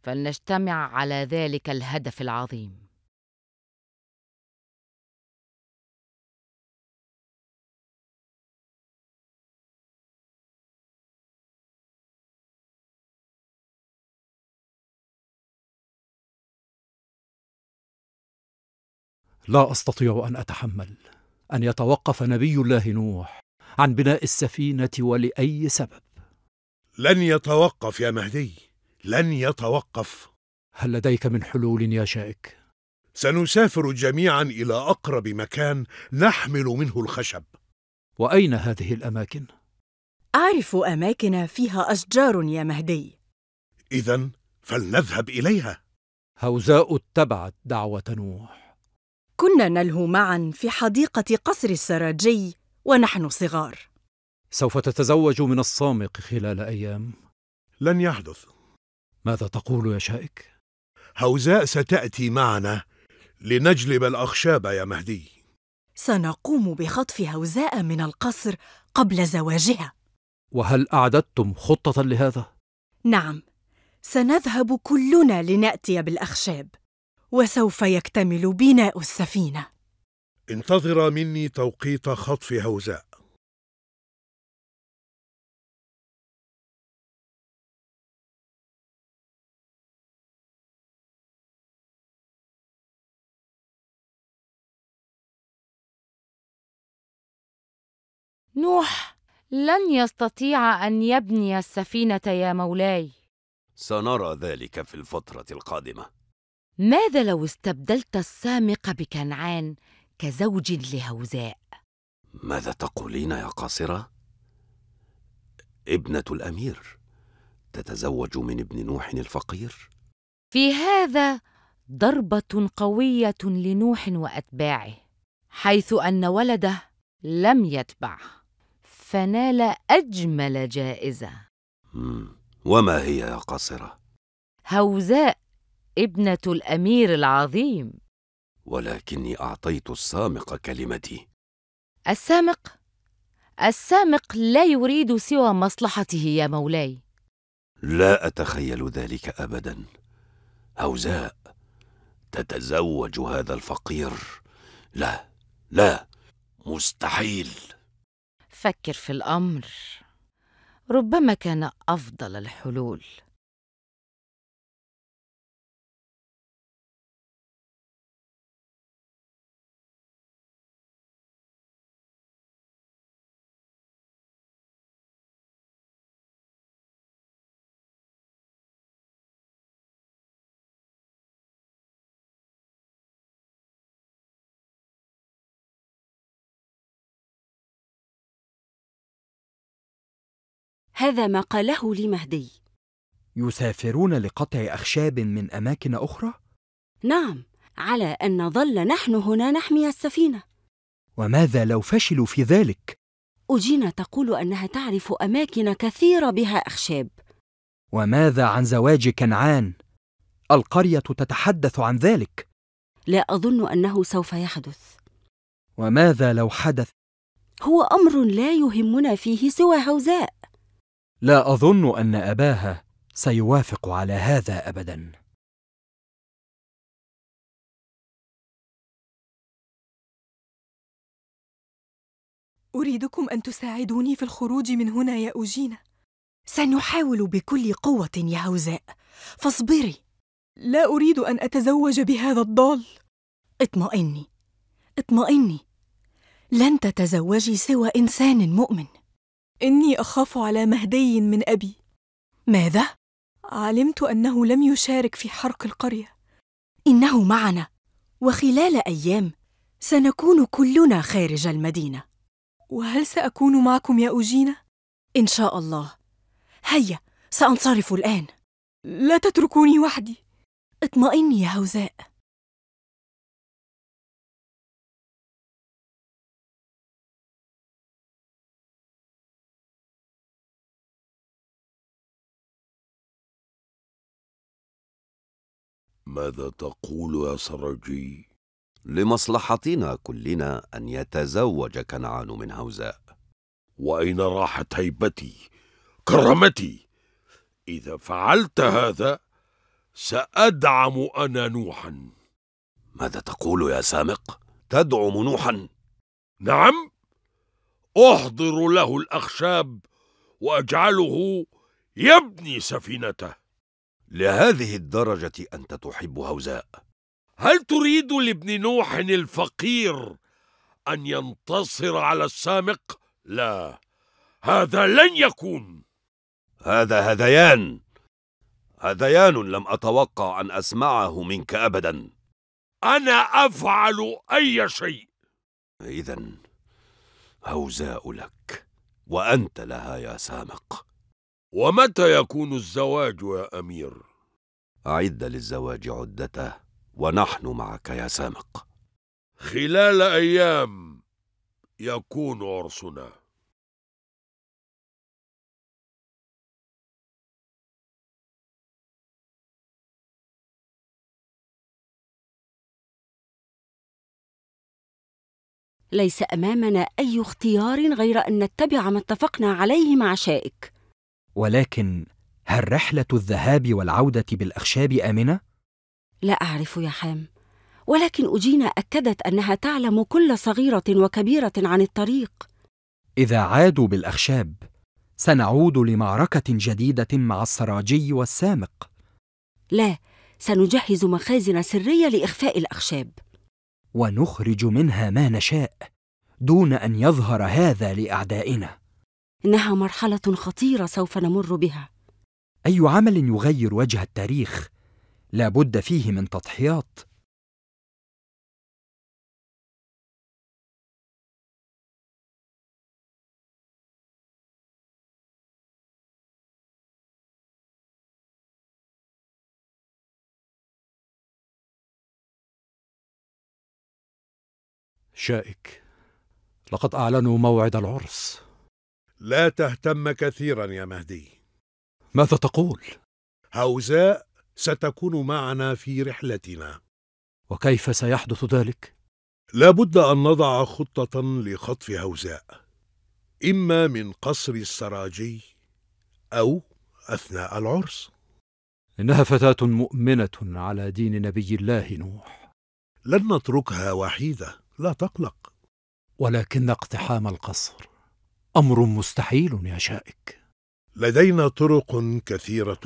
فلنجتمع على ذلك الهدف العظيم لا استطيع ان اتحمل ان يتوقف نبي الله نوح عن بناء السفينه ولاي سبب لن يتوقف يا مهدي لن يتوقف هل لديك من حلول يا شائك سنسافر جميعا الى اقرب مكان نحمل منه الخشب واين هذه الاماكن اعرف اماكن فيها اشجار يا مهدي اذا فلنذهب اليها هوزاء اتبعت دعوه نوح كنا نلهو معا في حديقة قصر السراجي ونحن صغار سوف تتزوج من الصامق خلال أيام لن يحدث ماذا تقول يا شائك؟ هوزاء ستأتي معنا لنجلب الأخشاب يا مهدي سنقوم بخطف هوزاء من القصر قبل زواجها وهل أعددتم خطة لهذا؟ نعم سنذهب كلنا لنأتي بالأخشاب وسوف يكتمل بناء السفينة انتظر مني توقيت خطف هوزاء نوح لن يستطيع أن يبني السفينة يا مولاي سنرى ذلك في الفترة القادمة ماذا لو استبدلت السامق بكنعان كزوج لهوزاء ماذا تقولين يا قاصرة؟ ابنة الأمير تتزوج من ابن نوح الفقير في هذا ضربة قوية لنوح وأتباعه حيث أن ولده لم يتبع فنال أجمل جائزة وما هي يا قاصرة؟ هوزاء ابنة الأمير العظيم ولكني أعطيت السامق كلمتي السامق؟ السامق لا يريد سوى مصلحته يا مولاي لا أتخيل ذلك أبدا هوزاء تتزوج هذا الفقير لا لا مستحيل فكر في الأمر ربما كان أفضل الحلول هذا ما قاله لي مهدي يسافرون لقطع أخشاب من أماكن أخرى؟ نعم على أن نظل نحن هنا نحمي السفينة وماذا لو فشلوا في ذلك؟ أجينا تقول أنها تعرف أماكن كثيرة بها أخشاب وماذا عن زواج كنعان؟ القرية تتحدث عن ذلك لا أظن أنه سوف يحدث وماذا لو حدث؟ هو أمر لا يهمنا فيه سوى هوزاء لا اظن ان اباها سيوافق على هذا ابدا اريدكم ان تساعدوني في الخروج من هنا يا اوجينا سنحاول بكل قوه يا هوزاء فاصبري لا اريد ان اتزوج بهذا الضال اطمئني اطمئني لن تتزوجي سوى انسان مؤمن إني أخاف على مهدي من أبي ماذا؟ علمت أنه لم يشارك في حرق القرية إنه معنا وخلال أيام سنكون كلنا خارج المدينة وهل سأكون معكم يا أوجينا؟ إن شاء الله هيا سأنصرف الآن لا تتركوني وحدي اطمئني يا هوزاء ماذا تقول يا سرجي؟ لمصلحتنا كلنا أن يتزوج كنعان من هوزاء وأين راحت هيبتي؟ كرامتي؟ إذا فعلت هذا سأدعم أنا نوحا ماذا تقول يا سامق؟ تدعم نوحا؟ نعم أحضر له الأخشاب وأجعله يبني سفينته لهذه الدرجة أنت تحب هوزاء هل تريد لابن نوح الفقير أن ينتصر على السامق؟ لا هذا لن يكون هذا هذيان هذيان لم أتوقع أن أسمعه منك أبدا أنا أفعل أي شيء إذا هوزاء لك وأنت لها يا سامق ومتى يكون الزواج يا أمير؟ أعد للزواج عدته ونحن معك يا سامق خلال أيام يكون عرسنا ليس أمامنا أي اختيار غير أن نتبع ما اتفقنا عليه مع شائك ولكن هل رحلة الذهاب والعودة بالأخشاب آمنة؟ لا أعرف يا حام، ولكن أجينا أكدت أنها تعلم كل صغيرة وكبيرة عن الطريق. إذا عادوا بالأخشاب، سنعود لمعركة جديدة مع السراجي والسامق. لا، سنجهز مخازن سرية لإخفاء الأخشاب. ونخرج منها ما نشاء، دون أن يظهر هذا لأعدائنا. إنها مرحلة خطيرة سوف نمر بها أي عمل يغير وجه التاريخ لا بد فيه من تضحيات شائك لقد أعلنوا موعد العرس لا تهتم كثيرا يا مهدي ماذا تقول؟ هوزاء ستكون معنا في رحلتنا وكيف سيحدث ذلك؟ لابد أن نضع خطة لخطف هوزاء إما من قصر السراجي أو أثناء العرس إنها فتاة مؤمنة على دين نبي الله نوح لن نتركها وحيدة لا تقلق ولكن اقتحام القصر امر مستحيل يا شائك لدينا طرق كثيره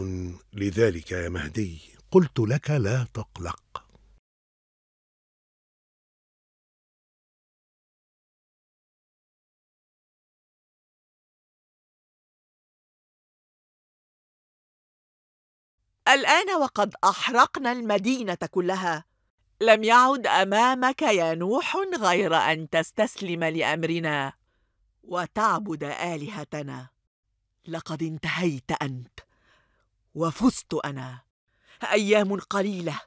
لذلك يا مهدي قلت لك لا تقلق الان وقد احرقنا المدينه كلها لم يعد امامك يا نوح غير ان تستسلم لامرنا وتعبد الهتنا لقد انتهيت انت وفزت انا ايام قليله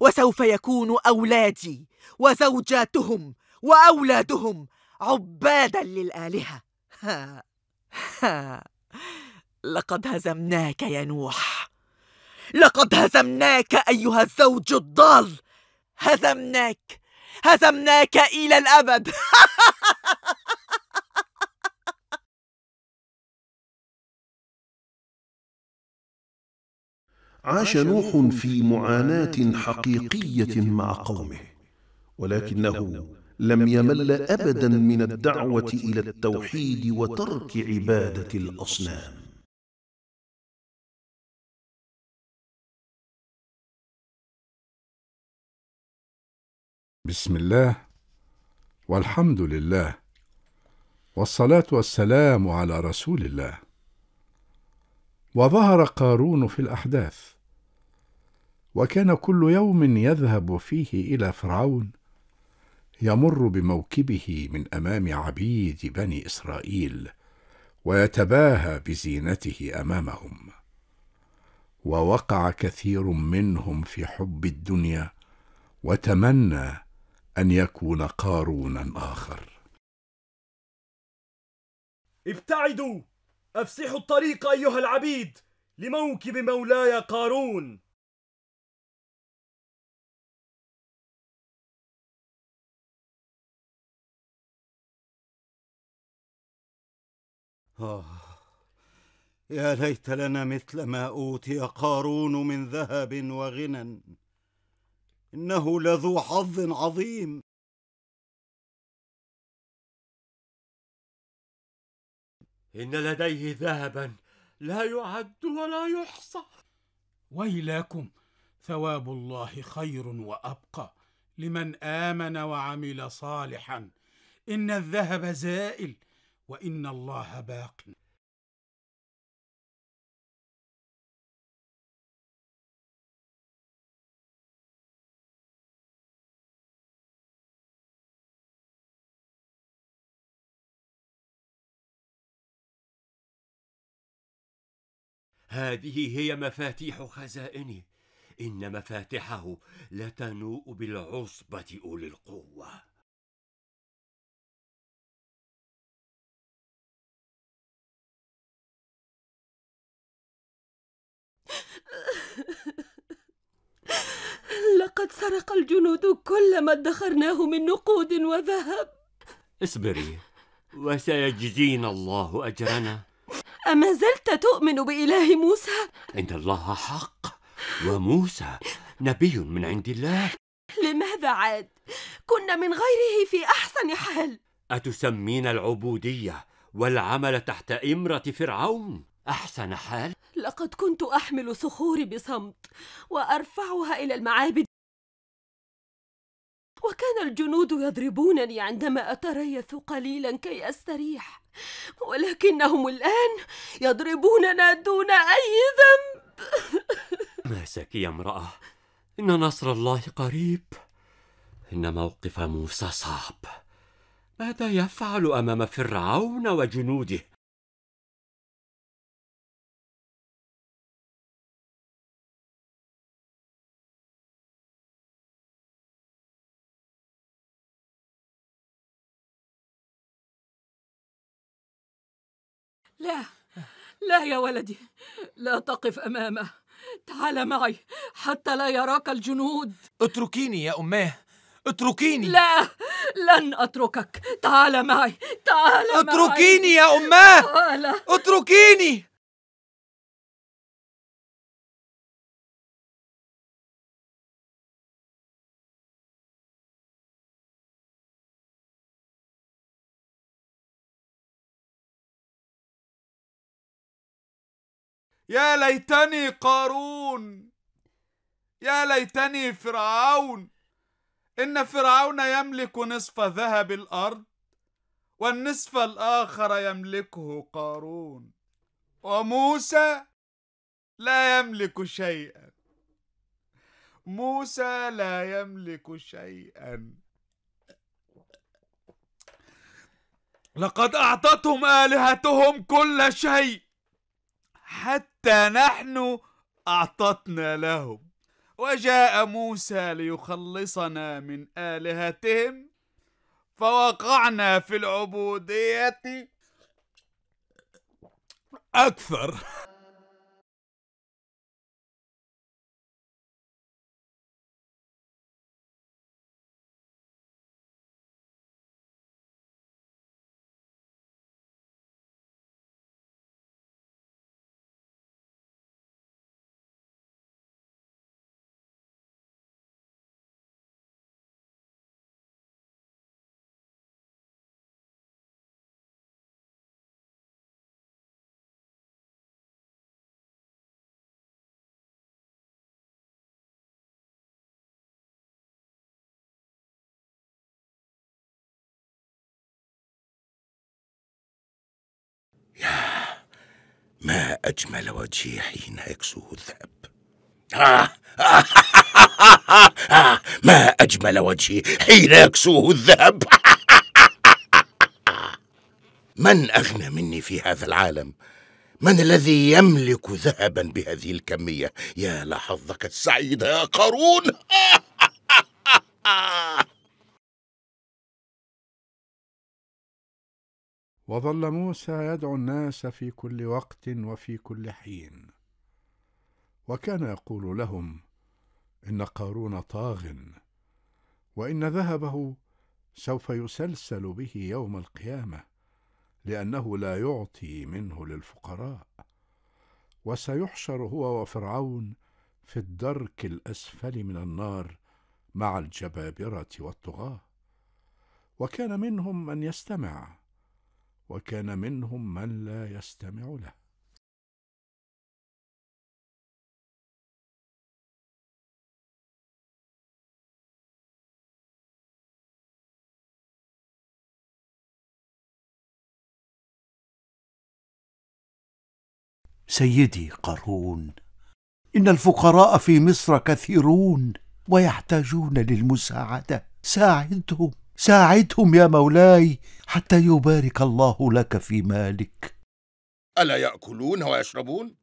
وسوف يكون اولادي وزوجاتهم واولادهم عبادا للالهه ها ها لقد هزمناك يا نوح لقد هزمناك ايها الزوج الضال هزمناك هزمناك الى الابد عاش نوح في معاناة حقيقية مع قومه ولكنه لم يمل أبدا من الدعوة إلى التوحيد وترك عبادة الأصنام بسم الله والحمد لله والصلاة والسلام على رسول الله وظهر قارون في الأحداث وكان كل يوم يذهب فيه إلى فرعون يمر بموكبه من أمام عبيد بني إسرائيل ويتباهى بزينته أمامهم ووقع كثير منهم في حب الدنيا وتمنى أن يكون قارونا آخر ابتعدوا أفسحوا الطريق أيها العبيد لموكب مولاي قارون آه يا ليت لنا مثل ما أوتي قارون من ذهب وغنى إنه لذو حظ عظيم إن لديه ذهبا لا يعد ولا يحصى ويلاكم ثواب الله خير وأبقى لمن آمن وعمل صالحا إن الذهب زائل وإن الله باق هذه هي مفاتيح خزائني إن مفاتحه لتنوء بالعصبة أولي القوة لقد سرق الجنود كل ما ادخرناه من نقود وذهب اصبري وسيجزينا الله أجرنا أما زلت تؤمن بإله موسى؟ إن الله حق وموسى نبي من عند الله لماذا عاد؟ كنا من غيره في أحسن حال أتسمين العبودية والعمل تحت إمرة فرعون أحسن حال؟ لقد كنت أحمل صخوري بصمت وأرفعها إلى المعابد وكان الجنود يضربونني عندما أتريث قليلا كي أستريح ولكنهم الآن يضربوننا دون أي ذنب ماسك يا امرأة إن نصر الله قريب إن موقف موسى صعب ماذا يفعل أمام فرعون وجنوده لا لا يا ولدي لا تقف امامه تعال معي حتى لا يراك الجنود اتركيني يا اماه اتركيني لا لن اتركك تعال معي تعال اتركيني معي. يا اماه تعال. اتركيني يا ليتني قارون يا ليتني فرعون إن فرعون يملك نصف ذهب الأرض والنصف الآخر يملكه قارون وموسى لا يملك شيئا موسى لا يملك شيئا لقد أعطتهم آلهتهم كل شيء حتى حتى نحن أعطتنا لهم وجاء موسى ليخلصنا من آلهتهم فوقعنا في العبودية أكثر أجمل وجهي حين يكسوه الذئب ما أجمل وجهي حين يكسوه الذهب من أغنى مني في هذا العالم؟ من الذي يملك ذهبا بهذه الكمية؟ يا لحظك السعيد يا قارون وظل موسى يدعو الناس في كل وقت وفي كل حين وكان يقول لهم ان قارون طاغ وان ذهبه سوف يسلسل به يوم القيامه لانه لا يعطي منه للفقراء وسيحشر هو وفرعون في الدرك الاسفل من النار مع الجبابره والطغاه وكان منهم من يستمع وكان منهم من لا يستمع له سيدي قارون ان الفقراء في مصر كثيرون ويحتاجون للمساعده ساعدهم ساعدهم يا مولاي حتى يبارك الله لك في مالك الا ياكلون ويشربون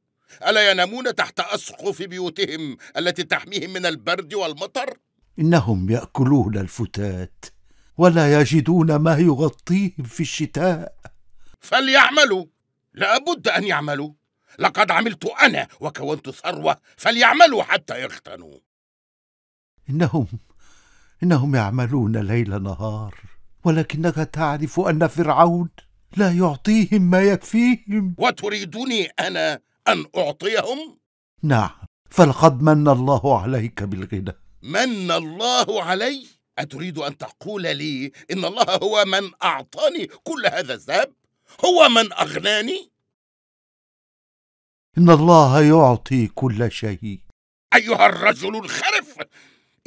الا ينامون تحت اسقف بيوتهم التي تحميهم من البرد والمطر انهم ياكلون الفتات ولا يجدون ما يغطيهم في الشتاء فليعملوا لابد ان يعملوا لقد عملت انا وكونت ثروه فليعملوا حتى يغتنوا انهم إنهم يعملون ليل نهار ولكنك تعرف أن فرعون لا يعطيهم ما يكفيهم وتريدني أنا أن أعطيهم؟ نعم فلقد من الله عليك بالغنى من الله علي؟ أتريد أن تقول لي إن الله هو من أعطاني كل هذا الذهب؟ هو من أغناني؟ إن الله يعطي كل شيء أيها الرجل الخرف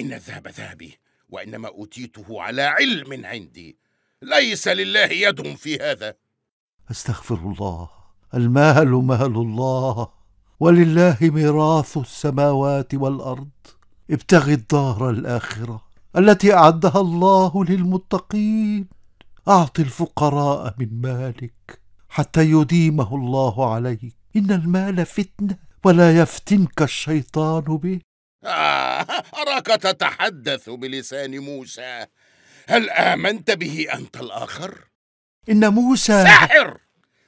إن الذهب ذهبي وانما اوتيته على علم عندي ليس لله يد في هذا استغفر الله المال مال الله ولله ميراث السماوات والارض ابتغ الدار الاخره التي اعدها الله للمتقين اعط الفقراء من مالك حتى يديمه الله عليك ان المال فتنه ولا يفتنك الشيطان به آه أراك تتحدث بلسان موسى هل آمنت به أنت الآخر؟ إن موسى ساحر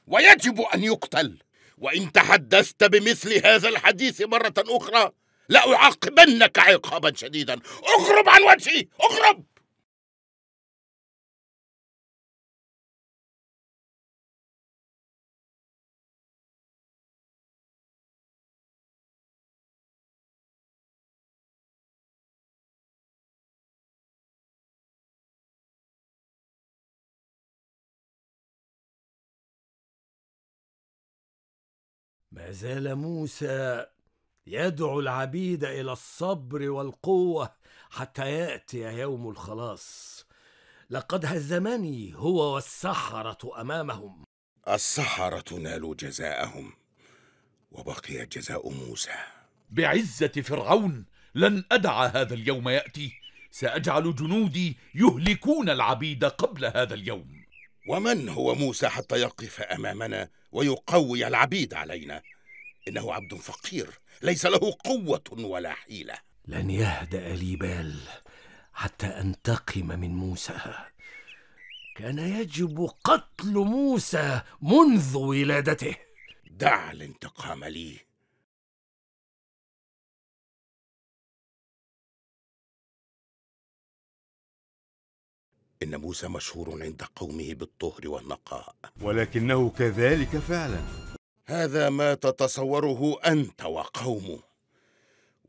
ويجب أن يقتل وإن تحدثت بمثل هذا الحديث مرة أخرى لأعاقبنك عقابا شديدا اغرب عن وجهي اغرب زال موسى يدعو العبيد الى الصبر والقوه حتى ياتي يوم الخلاص لقد هزمني هو والسحره امامهم السحره نالوا جزاءهم وبقي جزاء موسى بعزه فرعون لن ادع هذا اليوم ياتي ساجعل جنودي يهلكون العبيد قبل هذا اليوم ومن هو موسى حتى يقف امامنا ويقوي العبيد علينا انه عبد فقير ليس له قوه ولا حيله لن يهدا لي بال حتى انتقم من موسى كان يجب قتل موسى منذ ولادته دع الانتقام لي إن موسى مشهور عند قومه بالطهر والنقاء ولكنه كذلك فعلا هذا ما تتصوره أنت وقومه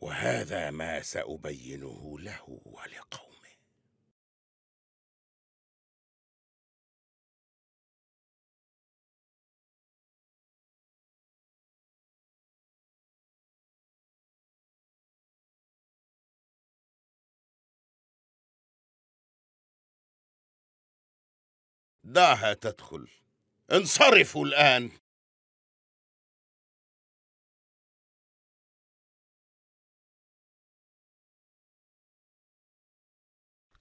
وهذا ما سأبينه له ولقومه دعها تدخل انصرفوا الآن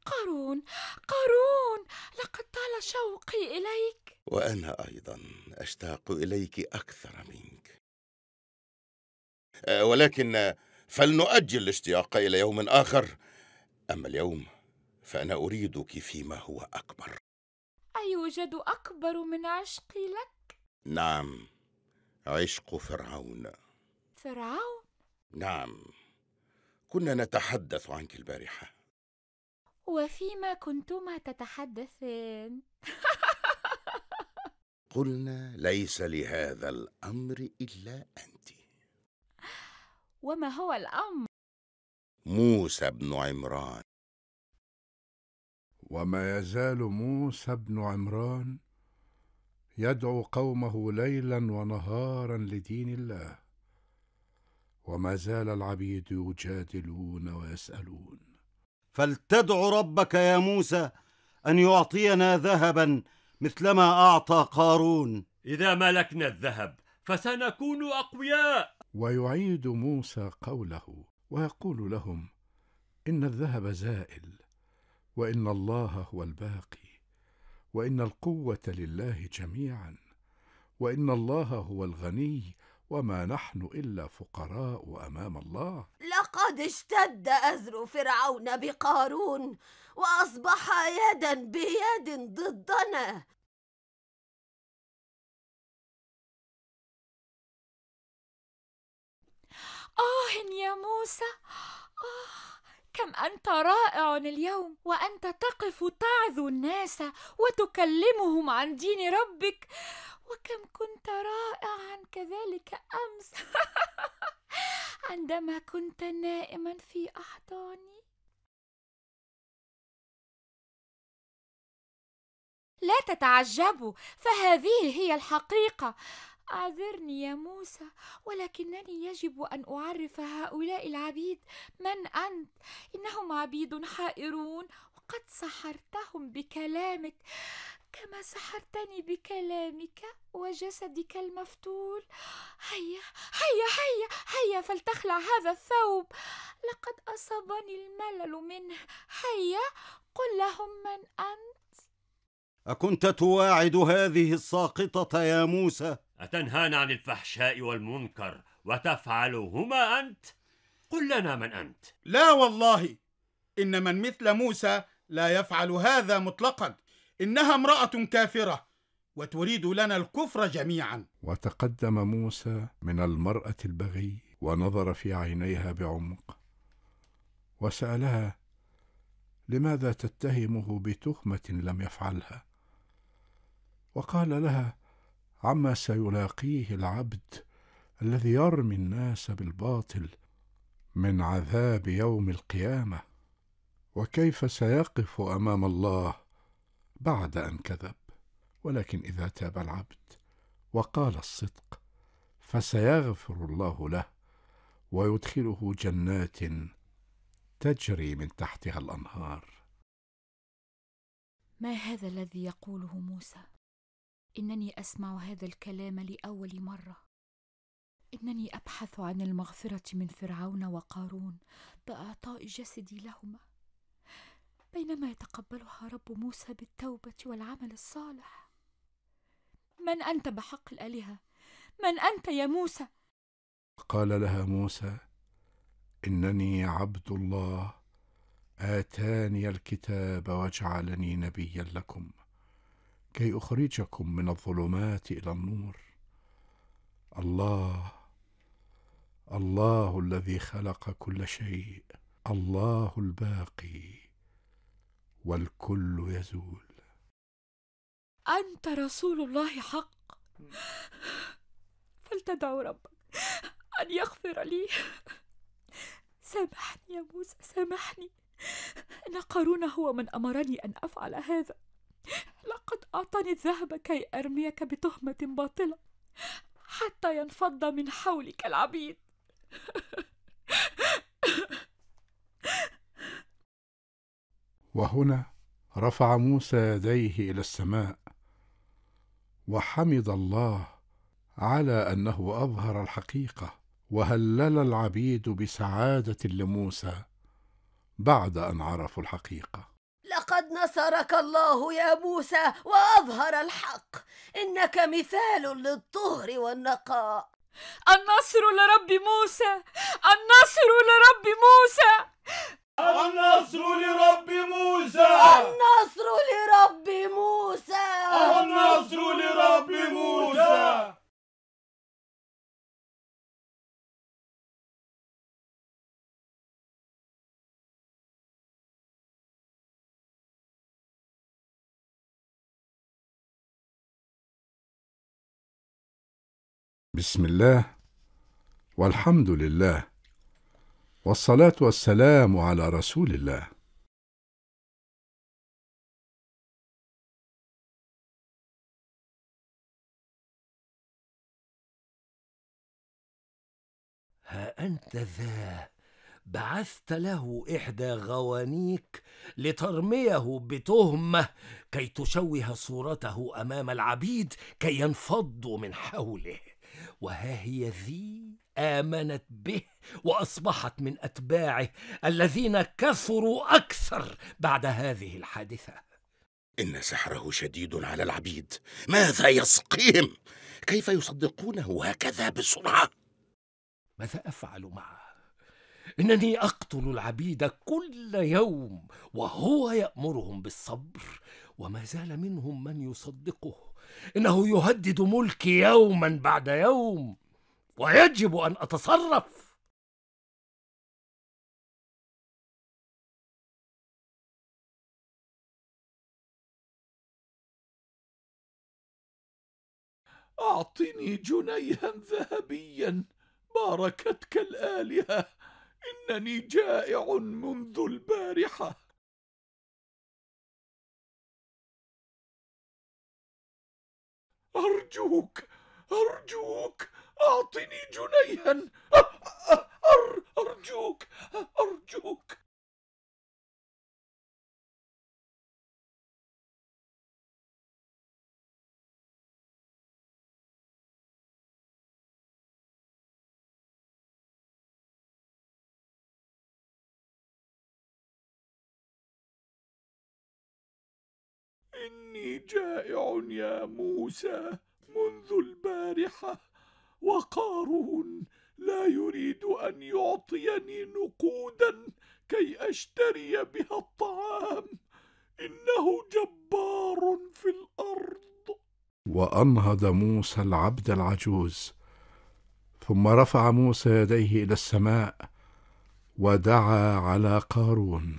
قارون قارون لقد طال شوقي إليك وأنا أيضا أشتاق إليك أكثر منك آه، ولكن فلنؤجل الاشتياق إلى يوم آخر أما اليوم فأنا أريدك فيما هو أكبر أيوجد أكبر من عشقي لك؟ نعم عشق فرعون فرعون؟ نعم كنا نتحدث عنك البارحة وفيما كنتما تتحدثان؟ قلنا ليس لهذا الأمر إلا أنت وما هو الأمر؟ موسى بن عمران وما يزال موسى بن عمران يدعو قومه ليلا ونهارا لدين الله وما زال العبيد يجادلون ويسالون فلتدع ربك يا موسى ان يعطينا ذهبا مثلما اعطى قارون اذا ملكنا الذهب فسنكون اقوياء ويعيد موسى قوله ويقول لهم ان الذهب زائل وان الله هو الباقي وان القوه لله جميعا وان الله هو الغني وما نحن الا فقراء امام الله لقد اشتد ازر فرعون بقارون واصبح يدا بيد ضدنا آه يا موسى آه كم انت رائع اليوم وانت تقف تعظو الناس وتكلمهم عن دين ربك وكم كنت رائعا كذلك امس عندما كنت نائما في احضاني لا تتعجبوا فهذه هي الحقيقه اعذرني يا موسى ولكنني يجب ان اعرف هؤلاء العبيد من انت انهم عبيد حائرون وقد سحرتهم بكلامك كما سحرتني بكلامك وجسدك المفتول هيا هيا هيا هيا فلتخلع هذا الثوب لقد اصابني الملل منه هيا قل لهم من انت اكنت تواعد هذه الساقطه يا موسى اتنهانا عن الفحشاء والمنكر وتفعلهما انت قل لنا من انت لا والله ان من مثل موسى لا يفعل هذا مطلقا انها امراه كافره وتريد لنا الكفر جميعا وتقدم موسى من المراه البغي ونظر في عينيها بعمق وسالها لماذا تتهمه بتهمه لم يفعلها وقال لها عما سيلاقيه العبد الذي يرمي الناس بالباطل من عذاب يوم القيامه وكيف سيقف امام الله بعد ان كذب ولكن اذا تاب العبد وقال الصدق فسيغفر الله له ويدخله جنات تجري من تحتها الانهار ما هذا الذي يقوله موسى انني اسمع هذا الكلام لاول مره انني ابحث عن المغفره من فرعون وقارون باعطاء جسدي لهما بينما يتقبلها رب موسى بالتوبه والعمل الصالح من انت بحق الالهه من انت يا موسى قال لها موسى انني عبد الله اتاني الكتاب وجعلني نبيا لكم كي أخرجكم من الظلمات إلى النور الله الله الذي خلق كل شيء الله الباقي والكل يزول أنت رسول الله حق فلتدعو ربك أن يغفر لي سامحني يا موسى سامحني إن قارون هو من أمرني أن أفعل هذا لقد أعطاني الذهب كي أرميك بتهمة باطلة حتى ينفض من حولك العبيد وهنا رفع موسى يديه إلى السماء وحمد الله على أنه أظهر الحقيقة وهلل العبيد بسعادة لموسى بعد أن عرفوا الحقيقة لقد نصرك الله يا موسى واظهر الحق انك مثال للطهر والنقاء النصر لرب موسى النصر لرب موسى النصر لرب موسى النصر لرب موسى النصر لرب موسى بسم الله والحمد لله والصلاة والسلام على رسول الله ها أنت ذا بعثت له إحدى غوانيك لترميه بتهمة كي تشوه صورته أمام العبيد كي ينفضوا من حوله وها هي ذي امنت به واصبحت من اتباعه الذين كثروا اكثر بعد هذه الحادثه ان سحره شديد على العبيد ماذا يسقيهم كيف يصدقونه هكذا بسرعه ماذا افعل معه انني اقتل العبيد كل يوم وهو يامرهم بالصبر وما زال منهم من يصدقه إنه يهدد ملكي يوما بعد يوم ويجب أن أتصرف أعطني جنيها ذهبيا باركتك الآلهة إنني جائع منذ البارحة أرجوك أرجوك أعطني جنيها أه، أه، أرجوك أرجوك إني جائع يا موسى منذ البارحة وقارون لا يريد أن يعطيني نقودا كي أشتري بها الطعام إنه جبار في الأرض وأنهض موسى العبد العجوز ثم رفع موسى يديه إلى السماء ودعا على قارون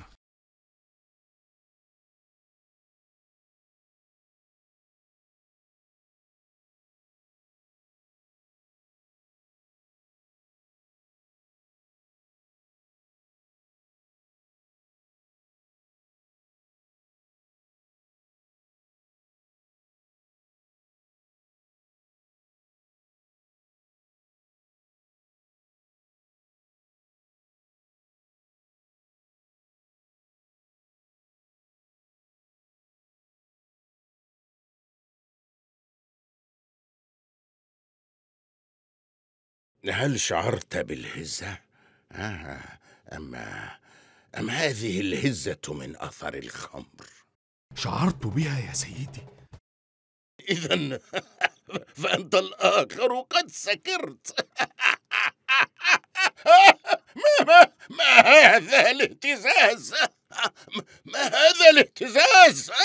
هل شعرت بالهزة؟ آه أما أم هذه الهزة من أثر الخمر؟ شعرت بها يا سيدي إذا فأنت الآخر قد سكرت ما, ما, ما هذا الاهتزاز ما هذا الاهتزاز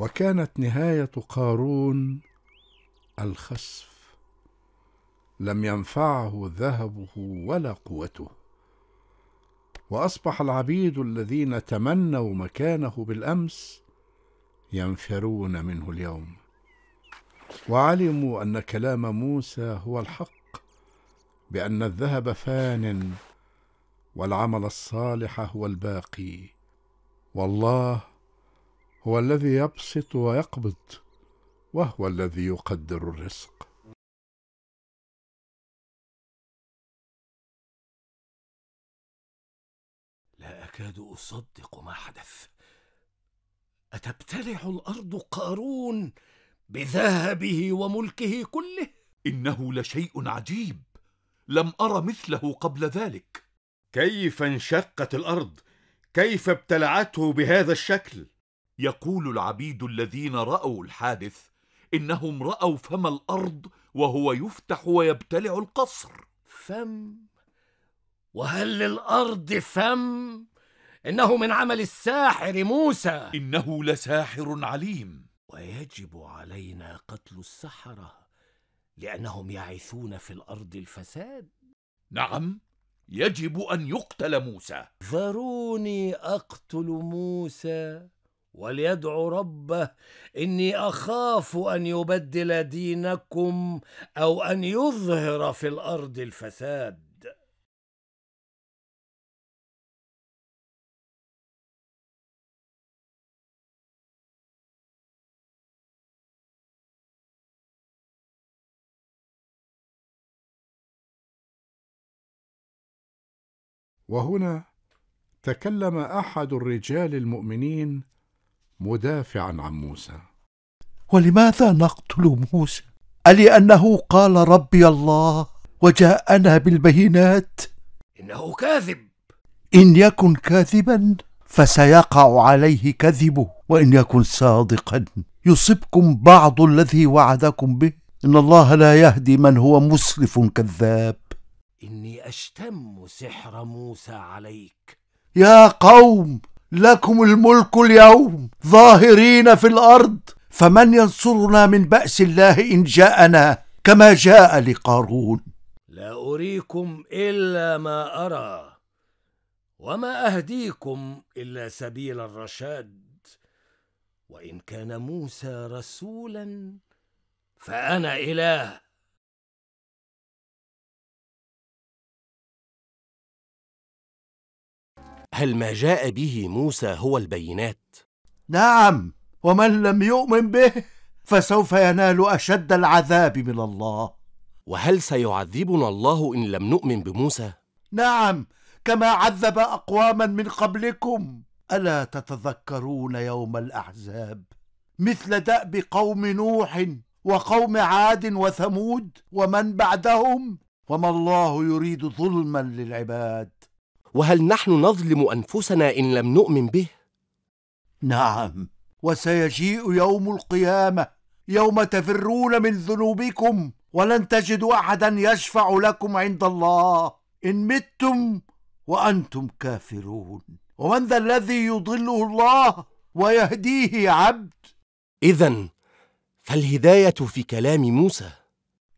وكانت نهايه قارون الخسف لم ينفعه ذهبه ولا قوته واصبح العبيد الذين تمنوا مكانه بالامس ينفرون منه اليوم وعلموا ان كلام موسى هو الحق بان الذهب فان والعمل الصالح هو الباقي والله هو الذي يبسط ويقبض وهو الذي يقدر الرزق لا اكاد اصدق ما حدث اتبتلع الارض قارون بذهبه وملكه كله انه لشيء عجيب لم ارى مثله قبل ذلك كيف انشقت الارض كيف ابتلعته بهذا الشكل يقول العبيد الذين رأوا الحادث إنهم رأوا فم الأرض وهو يفتح ويبتلع القصر فم وهل للأرض فم؟ إنه من عمل الساحر موسى إنه لساحر عليم ويجب علينا قتل السحرة لأنهم يعثون في الأرض الفساد نعم يجب أن يقتل موسى ذروني أقتل موسى وليدع ربه اني اخاف ان يبدل دينكم او ان يظهر في الارض الفساد وهنا تكلم احد الرجال المؤمنين مدافعا عن موسى ولماذا نقتل موسى أنه قال ربي الله وجاءنا بالبينات إنه كاذب إن يكن كاذبا فسيقع عليه كذبه وإن يكن صادقا يصبكم بعض الذي وعدكم به إن الله لا يهدي من هو مسرف كذاب إني أشتم سحر موسى عليك يا قوم لكم الملك اليوم ظاهرين في الارض فمن ينصرنا من باس الله ان جاءنا كما جاء لقارون لا اريكم الا ما ارى وما اهديكم الا سبيل الرشاد وان كان موسى رسولا فانا اله هل ما جاء به موسى هو البينات؟ نعم ومن لم يؤمن به فسوف ينال أشد العذاب من الله وهل سيعذبنا الله إن لم نؤمن بموسى؟ نعم كما عذب أقواما من قبلكم ألا تتذكرون يوم الأحزاب مثل دأب قوم نوح وقوم عاد وثمود ومن بعدهم وما الله يريد ظلما للعباد وهل نحن نظلم أنفسنا إن لم نؤمن به؟ نعم وسيجيء يوم القيامة يوم تفرون من ذنوبكم ولن تجدوا أحدا يشفع لكم عند الله إن متم وأنتم كافرون ومن ذا الذي يضله الله ويهديه عبد إذا فالهداية في كلام موسى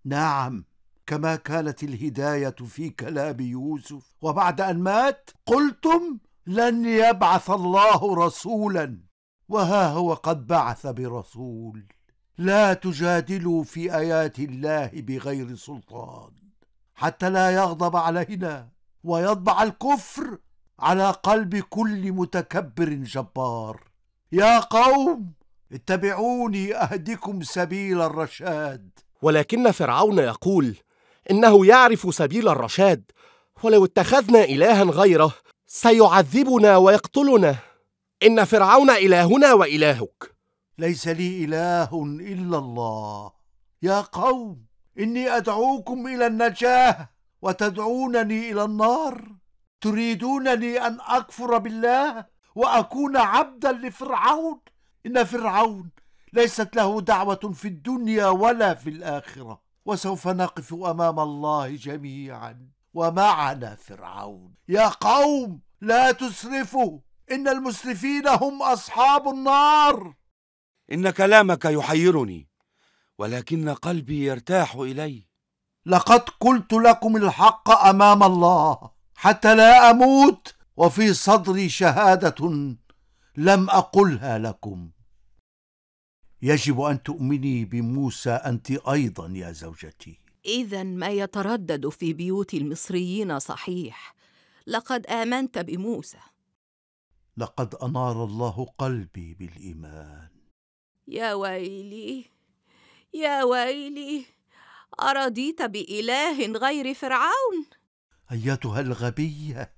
نعم كما كانت الهدايه في كلام يوسف وبعد ان مات قلتم لن يبعث الله رسولا وها هو قد بعث برسول لا تجادلوا في ايات الله بغير سلطان حتى لا يغضب علينا ويطبع الكفر على قلب كل متكبر جبار يا قوم اتبعوني اهدكم سبيل الرشاد ولكن فرعون يقول انه يعرف سبيل الرشاد ولو اتخذنا الها غيره سيعذبنا ويقتلنا ان فرعون الهنا والهك ليس لي اله الا الله يا قوم اني ادعوكم الى النجاه وتدعونني الى النار تريدونني ان اكفر بالله واكون عبدا لفرعون ان فرعون ليست له دعوه في الدنيا ولا في الاخره وسوف نقف امام الله جميعا ومعنا فرعون يا قوم لا تسرفوا ان المسرفين هم اصحاب النار ان كلامك يحيرني ولكن قلبي يرتاح اليه لقد قلت لكم الحق امام الله حتى لا اموت وفي صدري شهاده لم اقلها لكم يجب أن تؤمني بموسى أنت أيضا يا زوجتي إذا ما يتردد في بيوت المصريين صحيح لقد آمنت بموسى لقد أنار الله قلبي بالإيمان يا ويلي يا ويلي أرضيت بإله غير فرعون أيتها الغبية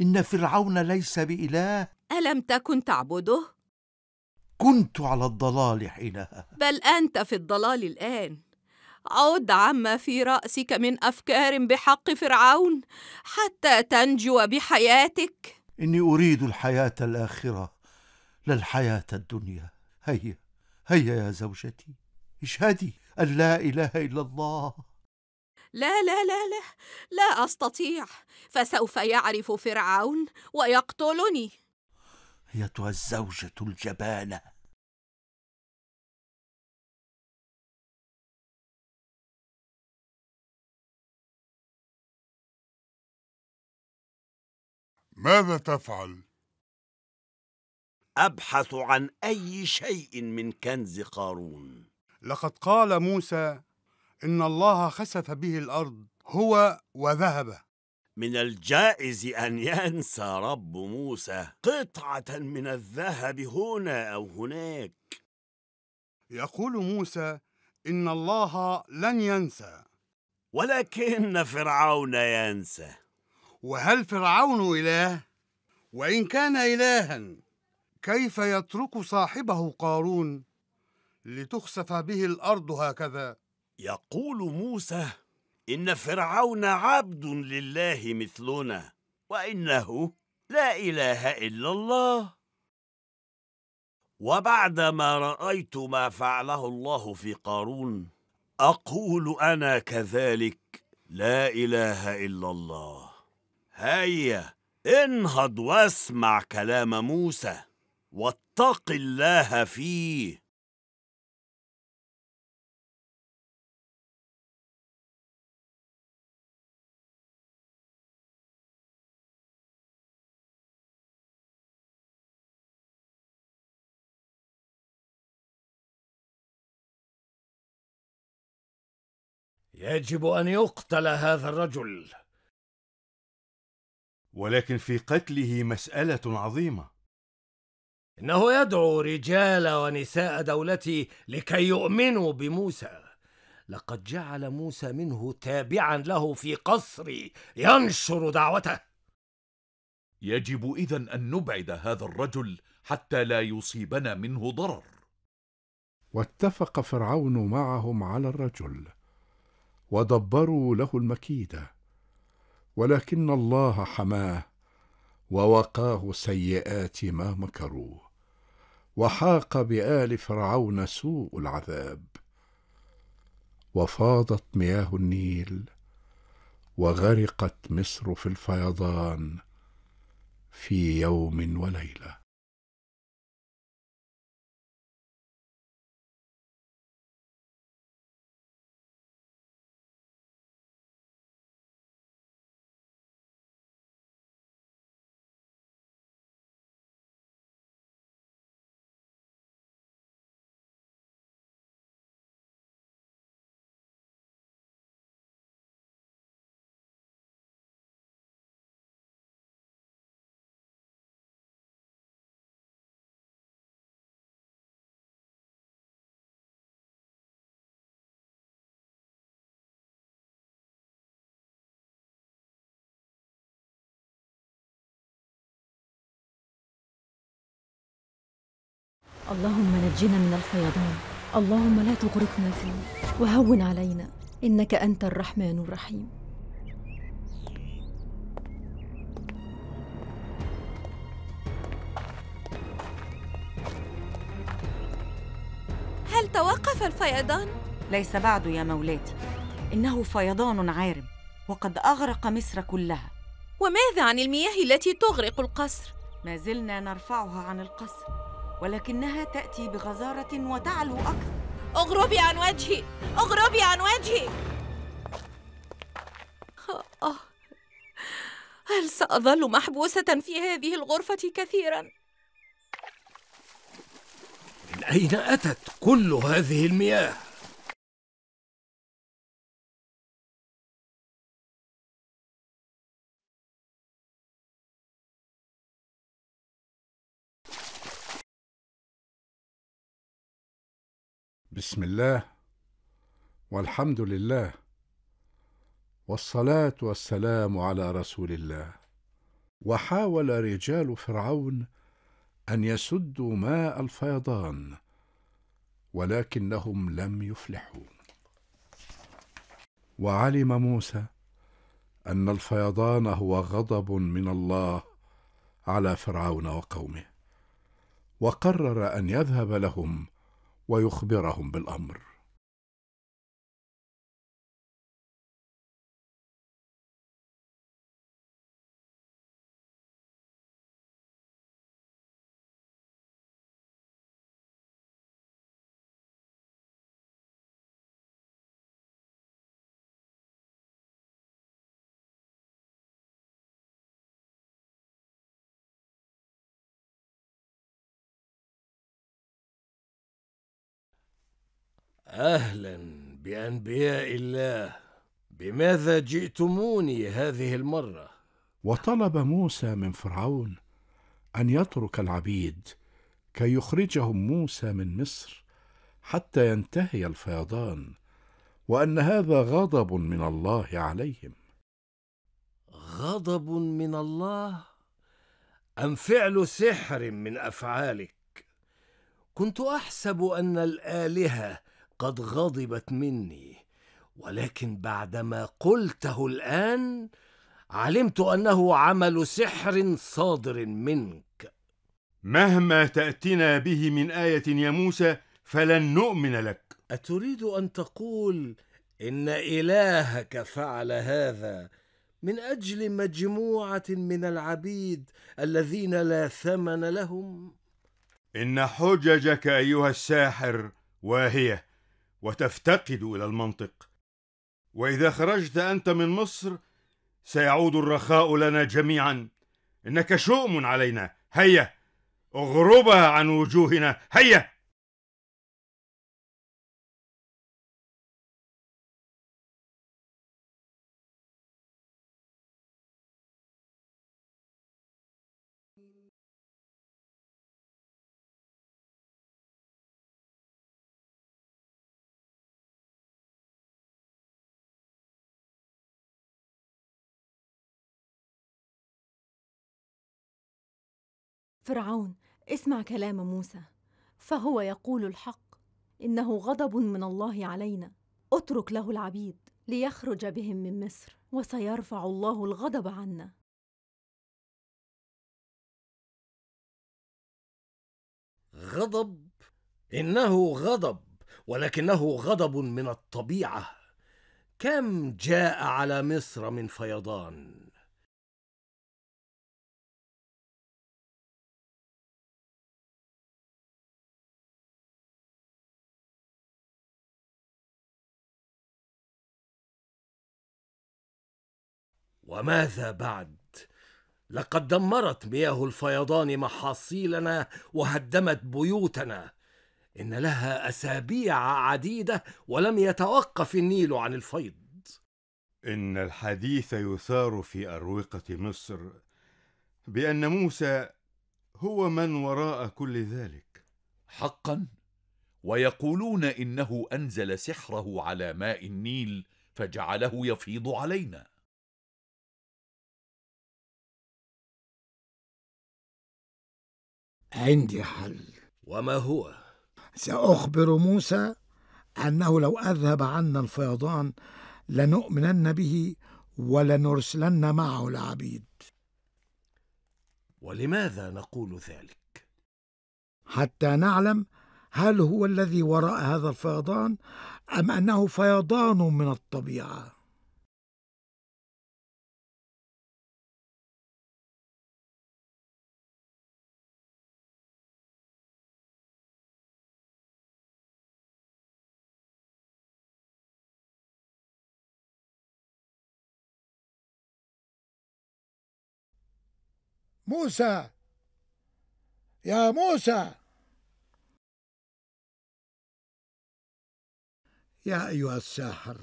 إن فرعون ليس بإله ألم تكن تعبده؟ كنت على الضلال حينها بل أنت في الضلال الآن عد عما في رأسك من أفكار بحق فرعون حتى تنجو بحياتك إني أريد الحياة الآخرة لا الحياة الدنيا هيا هيا يا زوجتي اشهدي أن لا إله إلا الله لا لا لا لا لا أستطيع فسوف يعرف فرعون ويقتلني ايتها الزوجه الجبانه ماذا تفعل؟ أبحث عن أي شيء من كنز قارون لقد قال موسى إن الله خسف به الأرض هو وذهبه من الجائز أن ينسى رب موسى قطعة من الذهب هنا أو هناك يقول موسى إن الله لن ينسى ولكن فرعون ينسى وهل فرعون إله؟ وإن كان إلها كيف يترك صاحبه قارون لتخسف به الأرض هكذا؟ يقول موسى إن فرعون عبد لله مثلنا وإنه لا إله إلا الله وبعدما رأيت ما فعله الله في قارون أقول أنا كذلك لا إله إلا الله هيا انهض واسمع كلام موسى واتق الله فيه يجب ان يقتل هذا الرجل ولكن في قتله مساله عظيمه انه يدعو رجال ونساء دولتي لكي يؤمنوا بموسى لقد جعل موسى منه تابعا له في قصري ينشر دعوته يجب اذا ان نبعد هذا الرجل حتى لا يصيبنا منه ضرر واتفق فرعون معهم على الرجل ودبروا له المكيدة ولكن الله حماه ووقاه سيئات ما مكروه وحاق بآل فرعون سوء العذاب وفاضت مياه النيل وغرقت مصر في الفيضان في يوم وليله اللهم نجنا من الفيضان اللهم لا تغرقنا فيه وهون علينا إنك أنت الرحمن الرحيم هل توقف الفيضان؟ ليس بعد يا مولاتي إنه فيضان عارم وقد أغرق مصر كلها وماذا عن المياه التي تغرق القصر؟ ما زلنا نرفعها عن القصر ولكنها تأتي بغزارة وتعلو أكثر اغربي عن وجهي اغربي عن وجهي هل سأظل محبوسة في هذه الغرفة كثيرا؟ من أين أتت كل هذه المياه؟ بسم الله والحمد لله والصلاه والسلام على رسول الله وحاول رجال فرعون ان يسدوا ماء الفيضان ولكنهم لم يفلحوا وعلم موسى ان الفيضان هو غضب من الله على فرعون وقومه وقرر ان يذهب لهم ويخبرهم بالامر أهلا بأنبياء الله بماذا جئتموني هذه المرة؟ وطلب موسى من فرعون أن يترك العبيد كي يخرجهم موسى من مصر حتى ينتهي الفيضان وأن هذا غضب من الله عليهم غضب من الله أم فعل سحر من أفعالك كنت أحسب أن الآلهة قد غضبت مني ولكن بعدما قلته الان علمت انه عمل سحر صادر منك مهما تاتنا به من ايه يا موسى فلن نؤمن لك اتريد ان تقول ان الهك فعل هذا من اجل مجموعه من العبيد الذين لا ثمن لهم ان حججك ايها الساحر واهيه وتفتقد الى المنطق واذا خرجت انت من مصر سيعود الرخاء لنا جميعا انك شؤم علينا هيا اغربها عن وجوهنا هيا فرعون اسمع كلام موسى فهو يقول الحق انه غضب من الله علينا اترك له العبيد ليخرج بهم من مصر وسيرفع الله الغضب عنا غضب انه غضب ولكنه غضب من الطبيعه كم جاء على مصر من فيضان وماذا بعد لقد دمرت مياه الفيضان محاصيلنا وهدمت بيوتنا ان لها اسابيع عديده ولم يتوقف النيل عن الفيض ان الحديث يثار في اروقه مصر بان موسى هو من وراء كل ذلك حقا ويقولون انه انزل سحره على ماء النيل فجعله يفيض علينا عندي حل وما هو؟ سأخبر موسى أنه لو أذهب عنا الفيضان لنؤمنن به ولنرسلن معه العبيد ولماذا نقول ذلك؟ حتى نعلم هل هو الذي وراء هذا الفيضان أم أنه فيضان من الطبيعة موسى يا موسى يا أيها الساحر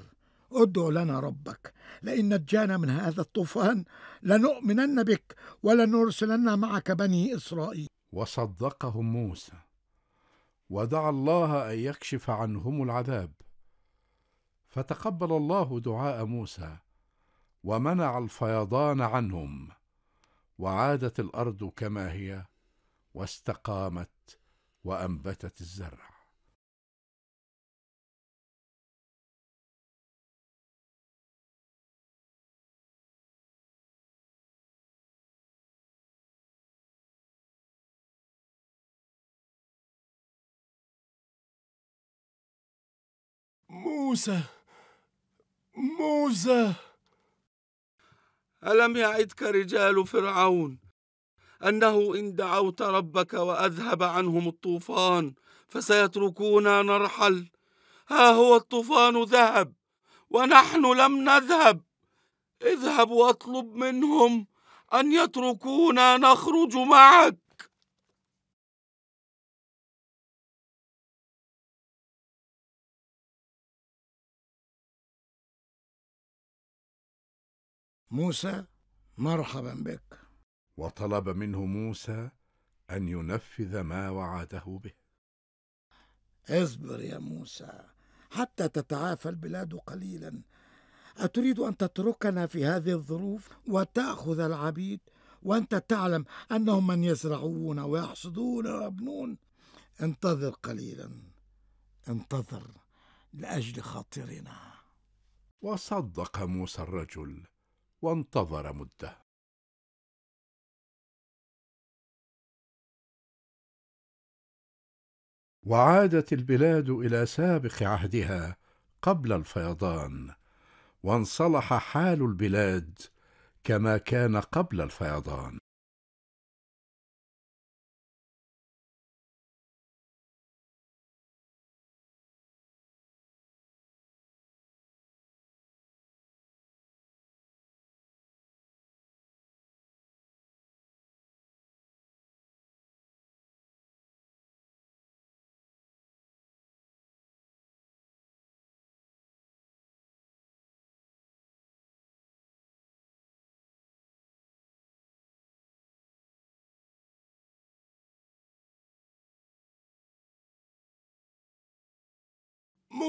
ادع لنا ربك لئن نجانا من هذا الطوفان لنؤمنن بك ولنرسلن معك بني إسرائيل وصدقهم موسى ودعا الله أن يكشف عنهم العذاب فتقبل الله دعاء موسى ومنع الفيضان عنهم وعادت الارض كما هي واستقامت وانبتت الزرع موسى موسى ألم يعدك رجال فرعون أنه إن دعوت ربك وأذهب عنهم الطوفان فسيتركونا نرحل ها هو الطوفان ذهب ونحن لم نذهب اذهب واطلب منهم أن يتركونا نخرج معك موسى مرحبا بك وطلب منه موسى ان ينفذ ما وعده به اصبر يا موسى حتى تتعافى البلاد قليلا اتريد ان تتركنا في هذه الظروف وتاخذ العبيد وانت تعلم انهم من يزرعون ويحصدون ويبنون انتظر قليلا انتظر لاجل خاطرنا وصدق موسى الرجل وانتظر مده وعادت البلاد الى سابق عهدها قبل الفيضان وانصلح حال البلاد كما كان قبل الفيضان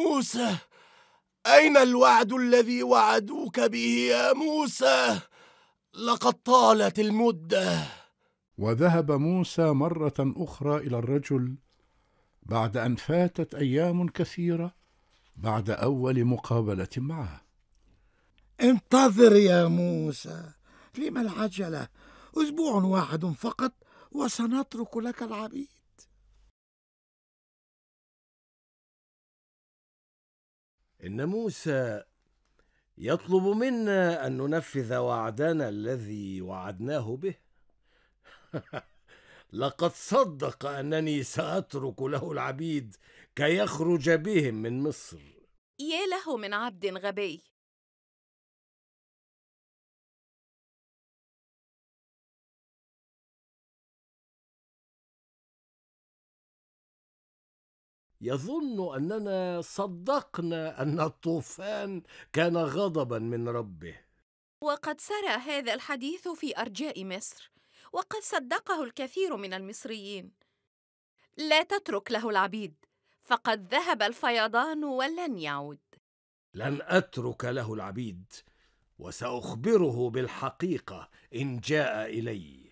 موسى أين الوعد الذي وعدوك به يا موسى؟ لقد طالت المدة وذهب موسى مرة أخرى إلى الرجل بعد أن فاتت أيام كثيرة بعد أول مقابلة معه انتظر يا موسى لما العجلة أسبوع واحد فقط وسنترك لك العبيد ان موسى يطلب منا ان ننفذ وعدنا الذي وعدناه به لقد صدق انني ساترك له العبيد كي يخرج بهم من مصر يا إيه له من عبد غبي يظن اننا صدقنا ان الطوفان كان غضبا من ربه وقد سرى هذا الحديث في ارجاء مصر وقد صدقه الكثير من المصريين لا تترك له العبيد فقد ذهب الفيضان ولن يعود لن اترك له العبيد وساخبره بالحقيقه ان جاء الي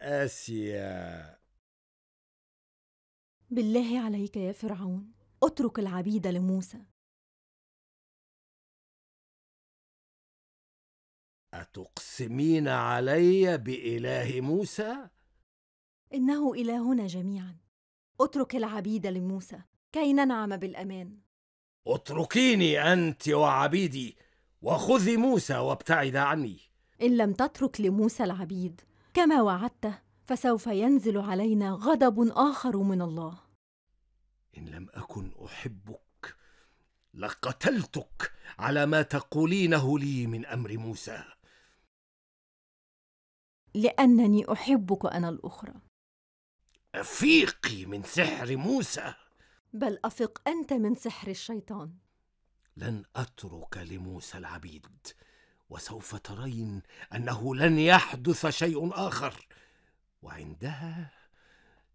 آسيا بالله عليك يا فرعون اترك العبيد لموسى أتقسمين علي بإله موسى؟ إنه إلهنا جميعا اترك العبيد لموسى كي ننعم بالأمان اتركيني أنت وعبيدي وخذي موسى وابتعد عني إن لم تترك لموسى العبيد كما وعدته فسوف ينزل علينا غضب اخر من الله ان لم اكن احبك لقتلتك على ما تقولينه لي من امر موسى لانني احبك انا الاخرى افيقي من سحر موسى بل افق انت من سحر الشيطان لن اترك لموسى العبيد وسوف ترين انه لن يحدث شيء اخر وعندها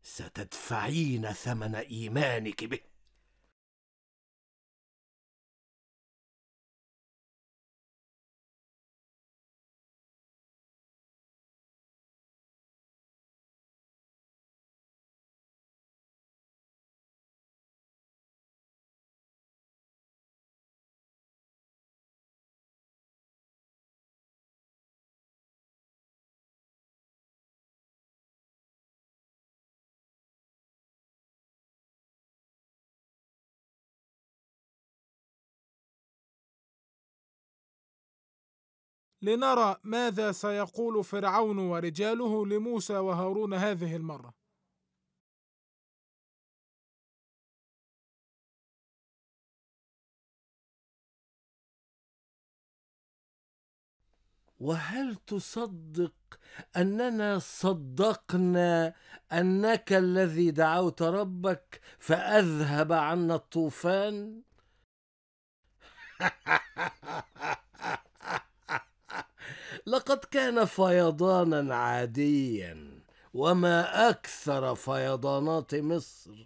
ستدفعين ثمن ايمانك به لنرى ماذا سيقول فرعون ورجاله لموسى وهارون هذه المره وهل تصدق اننا صدقنا انك الذي دعوت ربك فاذهب عنا الطوفان لقد كان فيضانا عاديا وما اكثر فيضانات مصر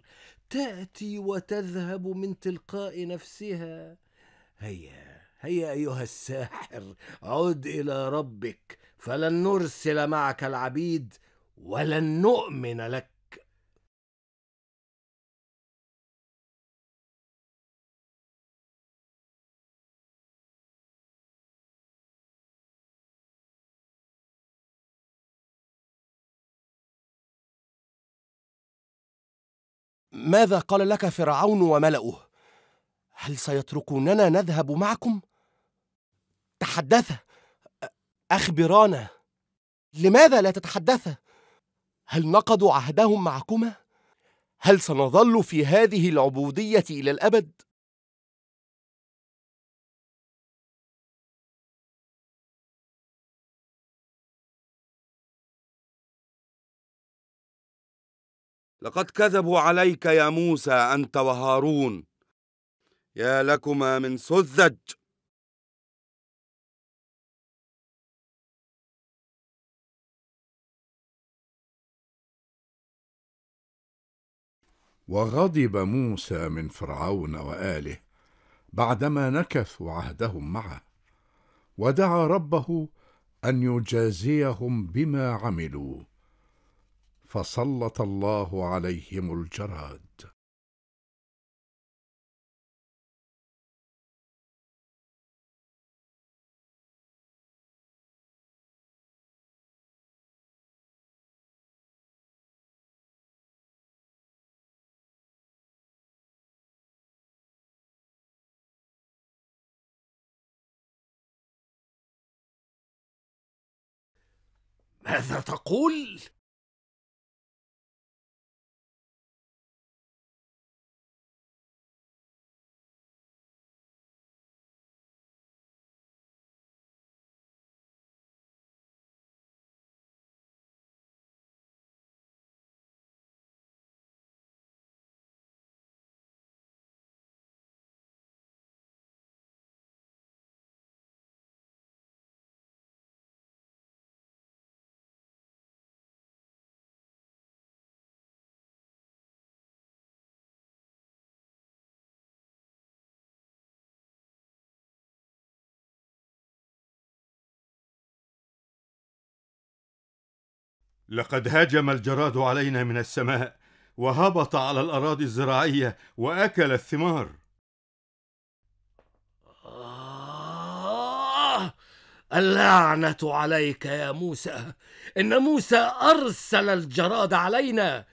تاتي وتذهب من تلقاء نفسها هيا هيا ايها الساحر عد الى ربك فلن نرسل معك العبيد ولن نؤمن لك ماذا قال لك فرعون وملأه هل سيتركوننا نذهب معكم تحدث أخبرانا لماذا لا تتحدث هل نقضوا عهدهم معكما هل سنظل في هذه العبودية إلى الأبد لقد كذبوا عليك يا موسى أنت وهارون يا لكما من سذج وغضب موسى من فرعون وآله بعدما نكثوا عهدهم معه ودعا ربه أن يجازيهم بما عملوا فسلط الله عليهم الجراد ماذا تقول؟ لقد هاجم الجراد علينا من السماء وهبط على الاراضي الزراعيه واكل الثمار آه اللعنه عليك يا موسى ان موسى ارسل الجراد علينا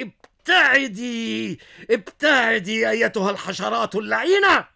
ابتعدي ابتعدي أيتها الحشرات اللعينة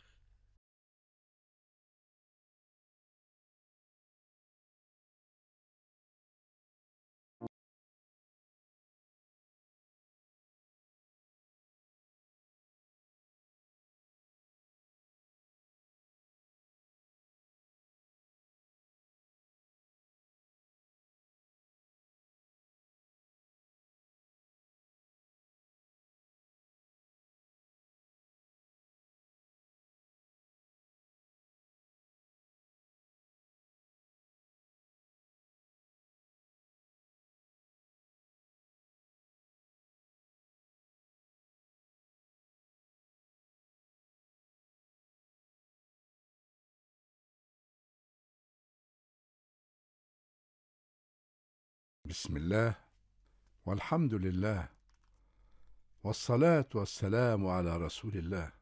بسم الله والحمد لله والصلاة والسلام على رسول الله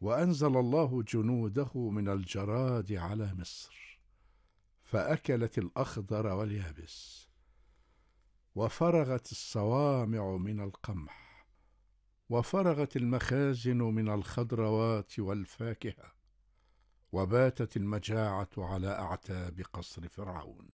وأنزل الله جنوده من الجراد على مصر فأكلت الأخضر واليابس وفرغت الصوامع من القمح وفرغت المخازن من الخضروات والفاكهة وباتت المجاعة على أعتاب قصر فرعون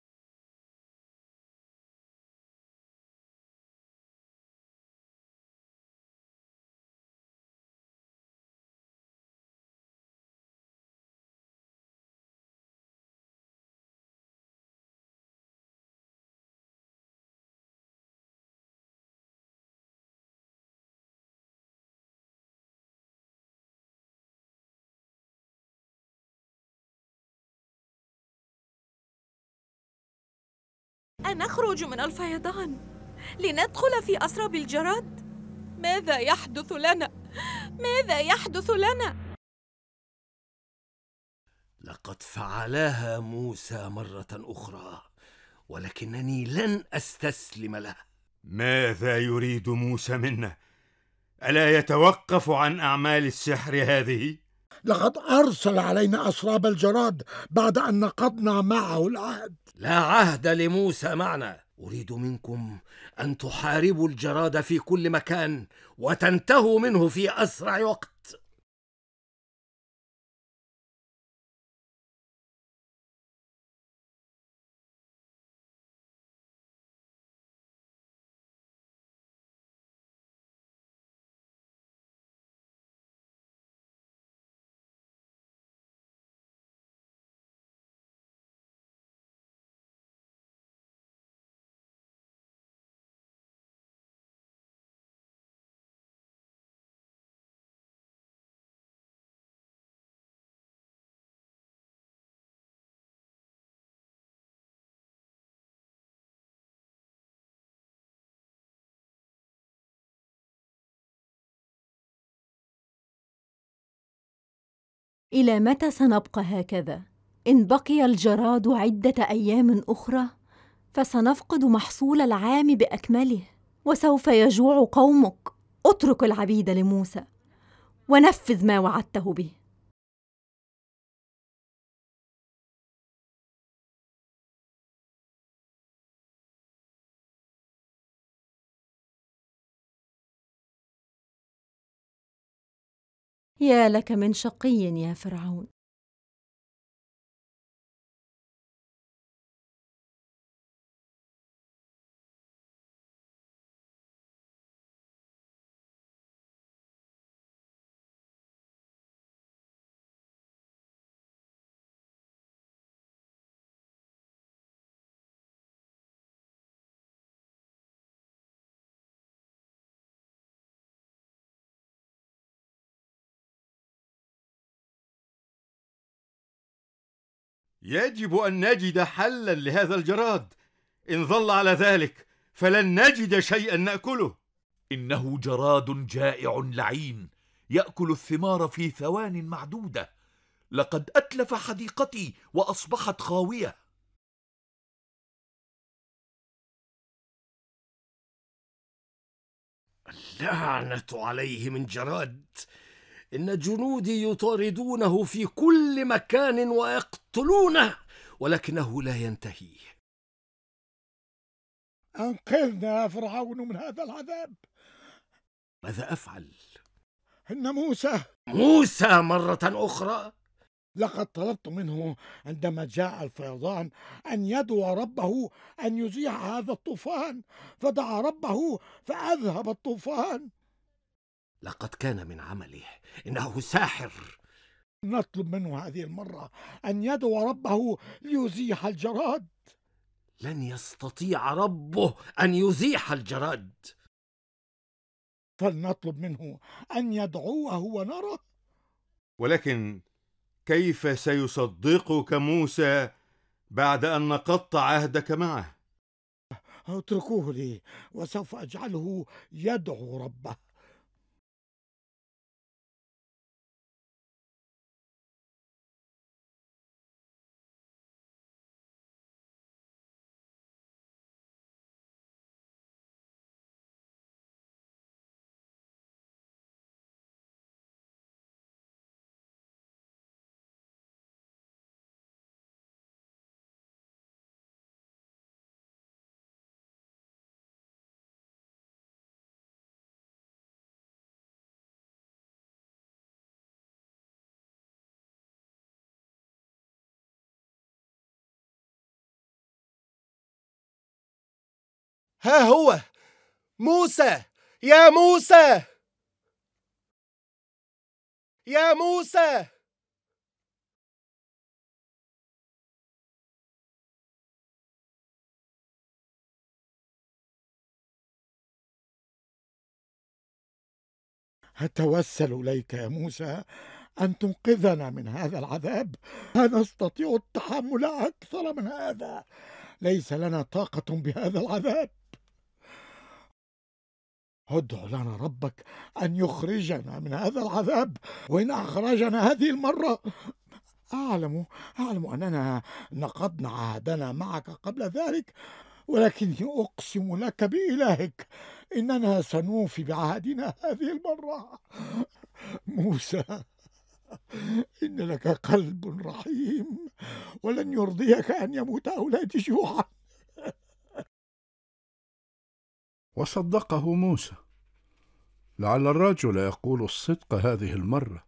نخرج من الفيضان لندخل في أسراب الجراد ماذا يحدث لنا ماذا يحدث لنا لقد فعلها موسى مره اخرى ولكنني لن استسلم له ماذا يريد موسى منا الا يتوقف عن اعمال السحر هذه لقد أرسل علينا أسراب الجراد بعد أن نقضنا معه العهد لا عهد لموسى معنا أريد منكم أن تحاربوا الجراد في كل مكان وتنتهوا منه في أسرع وقت إلى متى سنبقى هكذا؟ إن بقي الجراد عدة أيام أخرى فسنفقد محصول العام بأكمله وسوف يجوع قومك اترك العبيد لموسى ونفذ ما وعدته به يا لك من شقي يا فرعون يجب ان نجد حلا لهذا الجراد ان ظل على ذلك فلن نجد شيئا ناكله انه جراد جائع لعين ياكل الثمار في ثوان معدوده لقد اتلف حديقتي واصبحت خاويه اللعنه عليه من جراد إن جنودي يطاردونه في كل مكان ويقتلونه ولكنه لا ينتهي أنقذنا يا فرعون من هذا العذاب ماذا أفعل؟ إن موسى موسى مرة أخرى لقد طلبت منه عندما جاء الفيضان أن يدعو ربه أن يزيح هذا الطوفان فدعا ربه فأذهب الطوفان لقد كان من عمله انه ساحر نطلب منه هذه المره ان يدعو ربه ليزيح الجراد لن يستطيع ربه ان يزيح الجراد فلنطلب منه ان يدعوه ونرى ولكن كيف سيصدقك موسى بعد ان نقضت عهدك معه اتركوه لي وسوف اجعله يدعو ربه ها هو موسى يا موسى يا موسى أتوسل إليك يا موسى أن تنقذنا من هذا العذاب لا نستطيع التحمل أكثر من هذا ليس لنا طاقة بهذا العذاب ادع لنا ربك أن يخرجنا من هذا العذاب وإن أخرجنا هذه المرة أعلم أعلم أننا نقضنا عهدنا معك قبل ذلك ولكني أقسم لك بإلهك إننا سنوفي بعهدنا هذه المرة موسى إن لك قلب رحيم ولن يرضيك أن يموت أولادي جوعاً وصدقه موسى لعل الرجل يقول الصدق هذه المره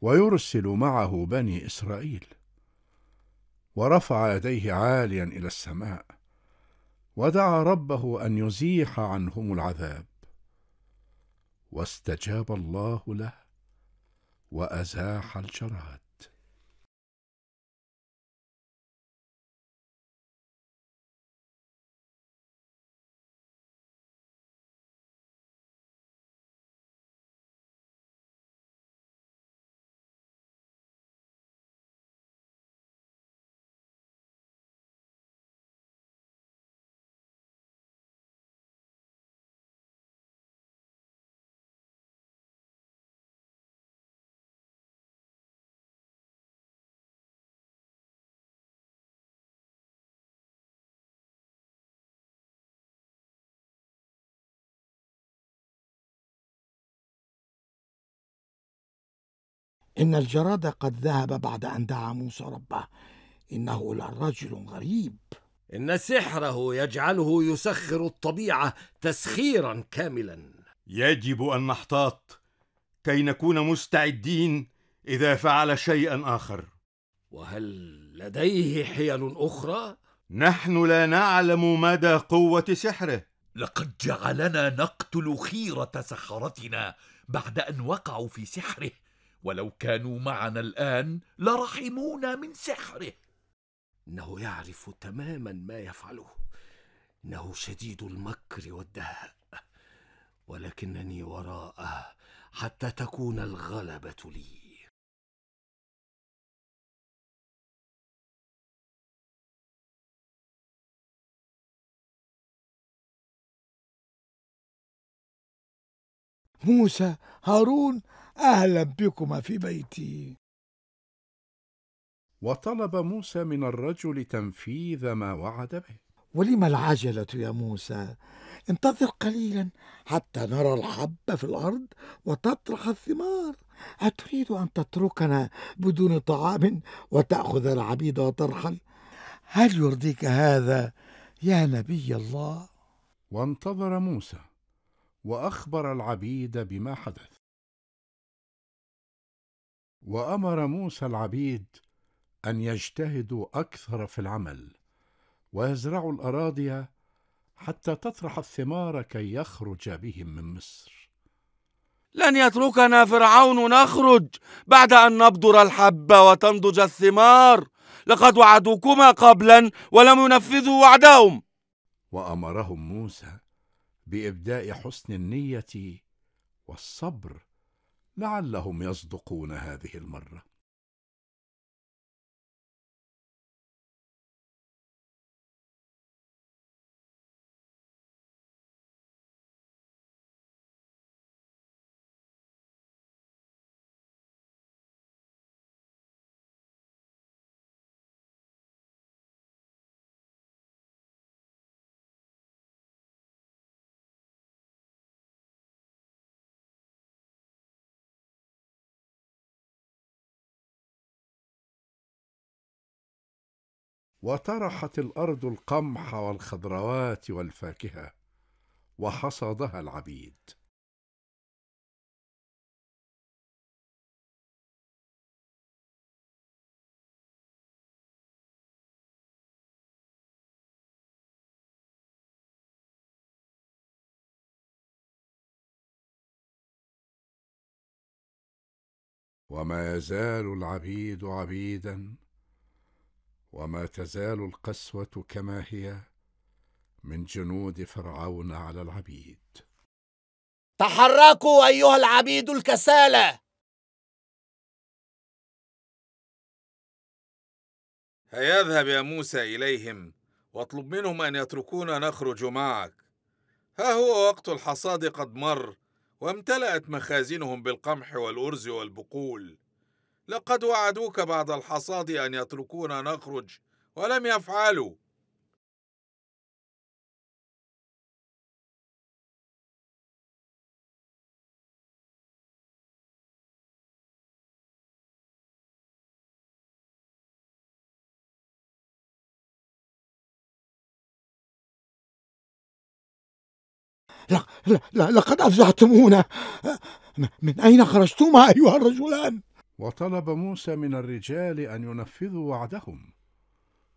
ويرسل معه بني اسرائيل ورفع يديه عاليا الى السماء ودعا ربه ان يزيح عنهم العذاب واستجاب الله له وازاح الجراد إن الجراد قد ذهب بعد أن دعا موسى ربه إنه لرجل غريب إن سحره يجعله يسخر الطبيعة تسخيرا كاملا يجب أن نحتاط كي نكون مستعدين إذا فعل شيئا آخر وهل لديه حيل أخرى؟ نحن لا نعلم مدى قوة سحره لقد جعلنا نقتل خيرة سحرتنا بعد أن وقعوا في سحره ولو كانوا معنا الان لرحمونا من سحره انه يعرف تماما ما يفعله انه شديد المكر والدهاء ولكنني وراءه حتى تكون الغلبه لي موسى هارون أهلا بكما في بيتي وطلب موسى من الرجل تنفيذ ما وعد به ولم العجلة يا موسى انتظر قليلا حتى نرى الحب في الأرض وتطرح الثمار أتريد أن تتركنا بدون طعام وتأخذ العبيد وترحل هل يرضيك هذا يا نبي الله وانتظر موسى وأخبر العبيد بما حدث وامر موسى العبيد ان يجتهدوا اكثر في العمل ويزرعوا الاراضي حتى تطرح الثمار كي يخرج بهم من مصر لن يتركنا فرعون نخرج بعد ان نبدر الحب وتنضج الثمار لقد وعدوكما قبلا ولم ينفذوا وعدهم وامرهم موسى بابداء حسن النيه والصبر لعلهم يصدقون هذه المره وطرحت الارض القمح والخضروات والفاكهه وحصدها العبيد وما يزال العبيد عبيدا وما تزال القسوه كما هي من جنود فرعون على العبيد تحركوا ايها العبيد الكسالى هيذهب يا موسى اليهم واطلب منهم ان يتركونا نخرج معك ها هو وقت الحصاد قد مر وامتلأت مخازنهم بالقمح والأرز والبقول لقد وعدوك بعد الحصاد أن يتركونا نخرج ولم يفعلوا لا لا لقد أفزعتمونا من أين خرجتما أيها الرجلان؟ وطلب موسى من الرجال أن ينفذوا وعدهم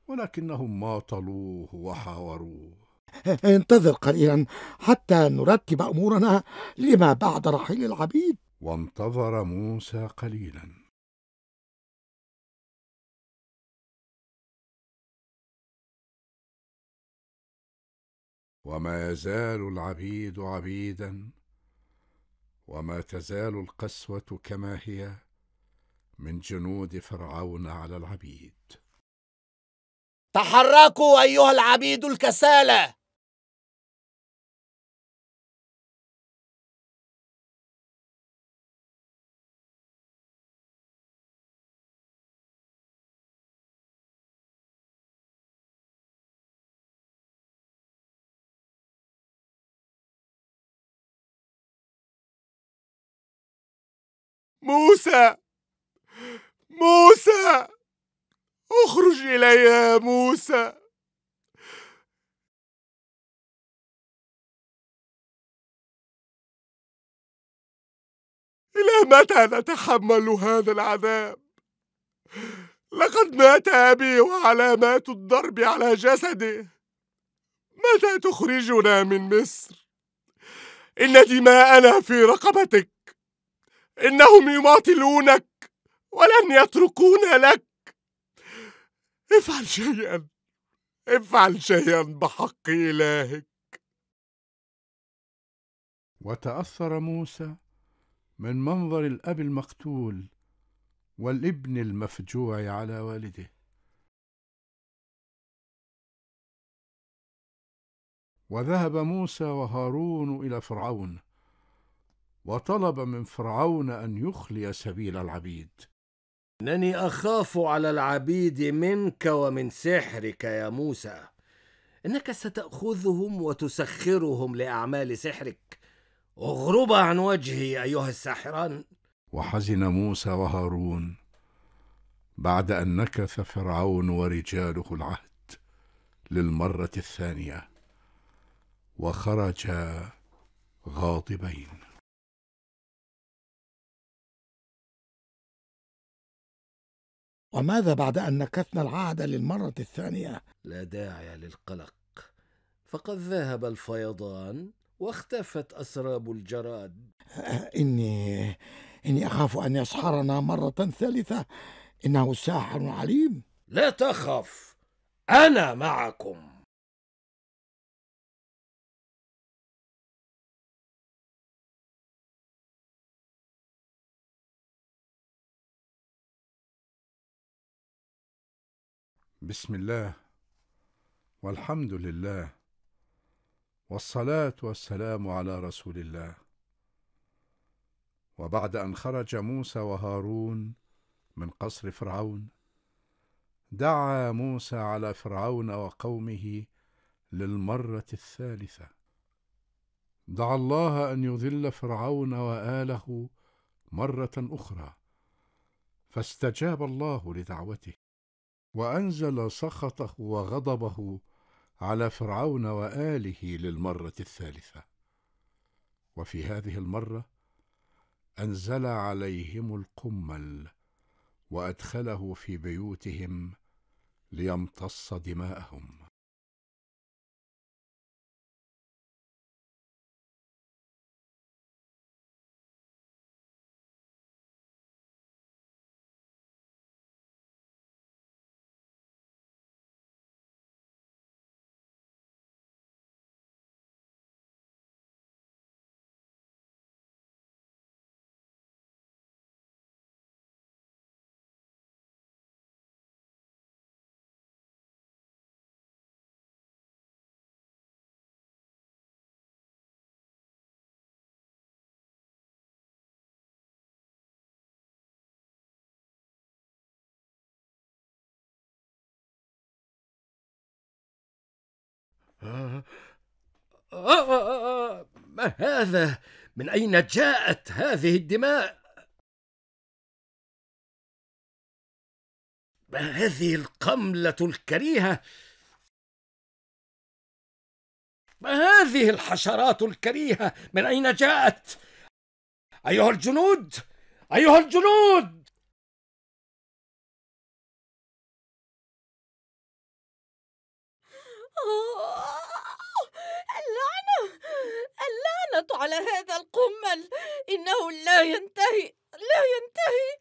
ولكنهم ماطلوه وحاوروه انتظر قليلا حتى نرتب أمورنا لما بعد رحيل العبيد وانتظر موسى قليلا وما يزال العبيد عبيدا وما تزال القسوة كما هي من جنود فرعون على العبيد تحركوا ايها العبيد الكسالى موسى موسى اخرج الي يا موسى الى متى نتحمل هذا العذاب لقد مات ابي وعلامات الضرب على جسده متى تخرجنا من مصر ان دماءنا في رقبتك انهم يماطلونك ولن يتركون لك افعل شيئا افعل شيئا بحق إلهك وتأثر موسى من منظر الأب المقتول والابن المفجوع على والده وذهب موسى وهارون إلى فرعون وطلب من فرعون أن يخلي سبيل العبيد انني اخاف على العبيد منك ومن سحرك يا موسى انك ستاخذهم وتسخرهم لاعمال سحرك اغرب عن وجهي ايها الساحران وحزن موسى وهارون بعد ان نكث فرعون ورجاله العهد للمره الثانيه وخرجا غاضبين وماذا بعد أن نكثنا العهد للمرة الثانية؟ لا داعي للقلق فقد ذهب الفيضان واختفت أسراب الجراد إني إني أخاف أن يسحرنا مرة ثالثة إنه ساحر عليم لا تخف أنا معكم بسم الله والحمد لله والصلاة والسلام على رسول الله وبعد أن خرج موسى وهارون من قصر فرعون دعا موسى على فرعون وقومه للمرة الثالثة دعا الله أن يذل فرعون وآله مرة أخرى فاستجاب الله لدعوته وانزل سخطه وغضبه على فرعون واله للمره الثالثه وفي هذه المره انزل عليهم القمل وادخله في بيوتهم ليمتص دماءهم آه آه ما هذا؟ من أين جاءت هذه الدماء؟ ما هذه القملة الكريهة؟ ما هذه الحشرات الكريهة؟ من أين جاءت؟ أيها الجنود! أيها الجنود! اللعنة اللعنة على هذا القمل إنه لا ينتهي لا ينتهي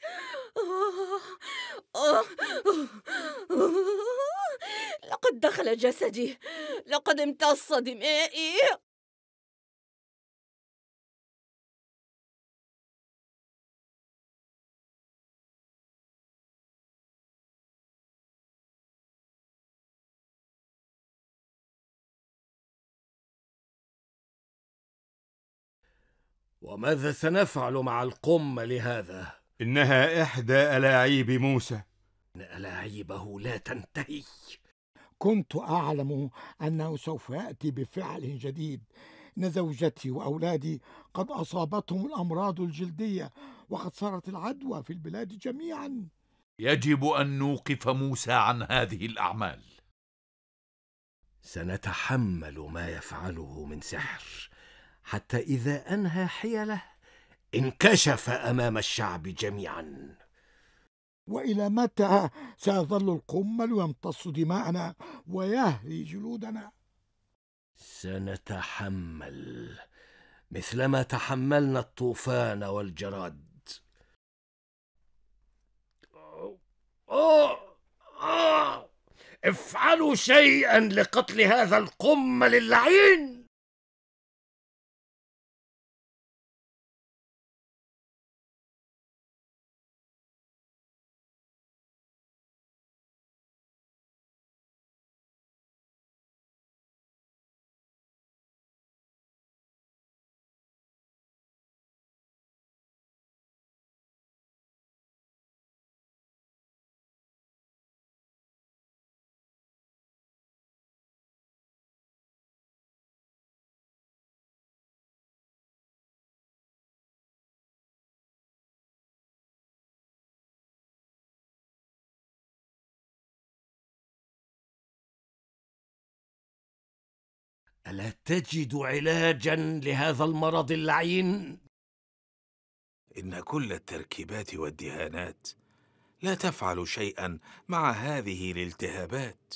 لقد دخل جسدي لقد امتص دمائي وماذا سنفعل مع القمة لهذا؟ إنها إحدى ألاعيب موسى إن ألاعيبه لا تنتهي كنت أعلم أنه سوف يأتي بفعل جديد إن زوجتي وأولادي قد أصابتهم الأمراض الجلدية وقد صارت العدوى في البلاد جميعا يجب أن نوقف موسى عن هذه الأعمال سنتحمل ما يفعله من سحر حتى إذا أنهى حيله انكشف أمام الشعب جميعا وإلى متى سيظل القمل يمتص دماءنا ويهري جلودنا؟ سنتحمل مثلما تحملنا الطوفان والجراد افعلوا شيئا لقتل هذا القمل اللعين الا تجد علاجا لهذا المرض اللعين ان كل التركيبات والدهانات لا تفعل شيئا مع هذه الالتهابات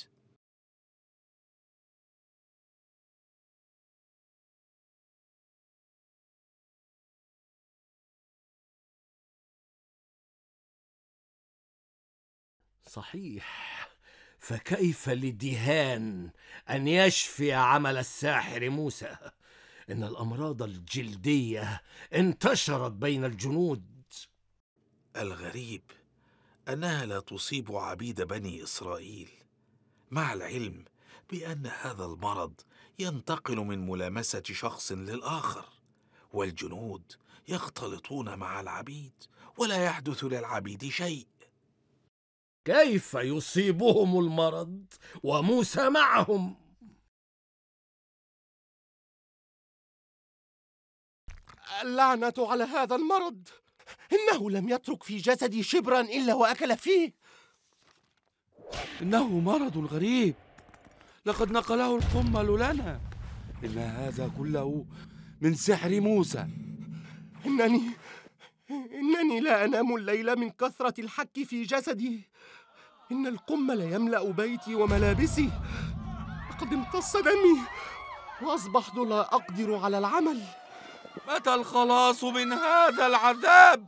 صحيح فكيف لدهان ان يشفي عمل الساحر موسى ان الامراض الجلديه انتشرت بين الجنود الغريب انها لا تصيب عبيد بني اسرائيل مع العلم بان هذا المرض ينتقل من ملامسه شخص للاخر والجنود يختلطون مع العبيد ولا يحدث للعبيد شيء كيف يصيبهم المرض وموسى معهم اللعنة على هذا المرض إنه لم يترك في جسدي شبرا إلا وأكل فيه إنه مرض غريب لقد نقله القمل لنا إن هذا كله من سحر موسى إنني إنني لا أنام الليل من كثرة الحك في جسدي إن القمل يملأ بيتي وملابسي لقد امتص دمي وأصبحت لا أقدر على العمل متى الخلاص من هذا العذاب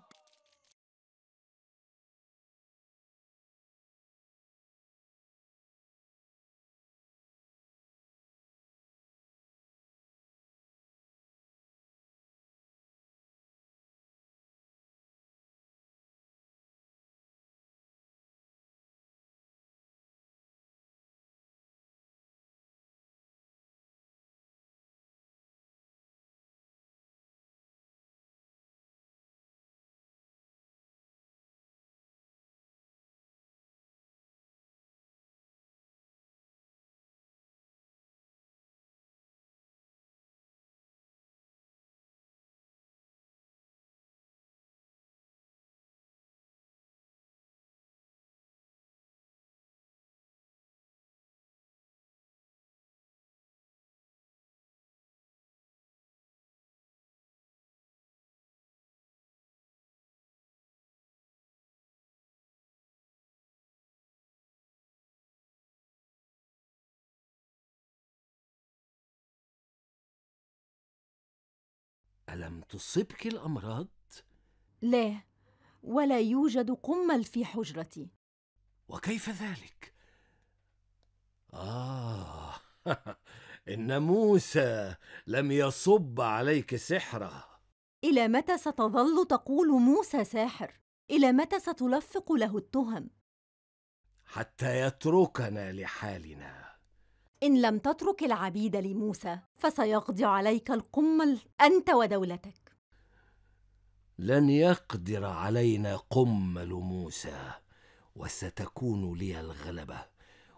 ألم تصبك الأمراض؟ لا ولا يوجد قمل في حجرتي وكيف ذلك؟ آه إن موسى لم يصب عليك سحره إلى متى ستظل تقول موسى ساحر؟ إلى متى ستلفق له التهم؟ حتى يتركنا لحالنا إن لم تترك العبيد لموسى فسيقضي عليك القمل أنت ودولتك لن يقدر علينا قمل موسى وستكون لي الغلبه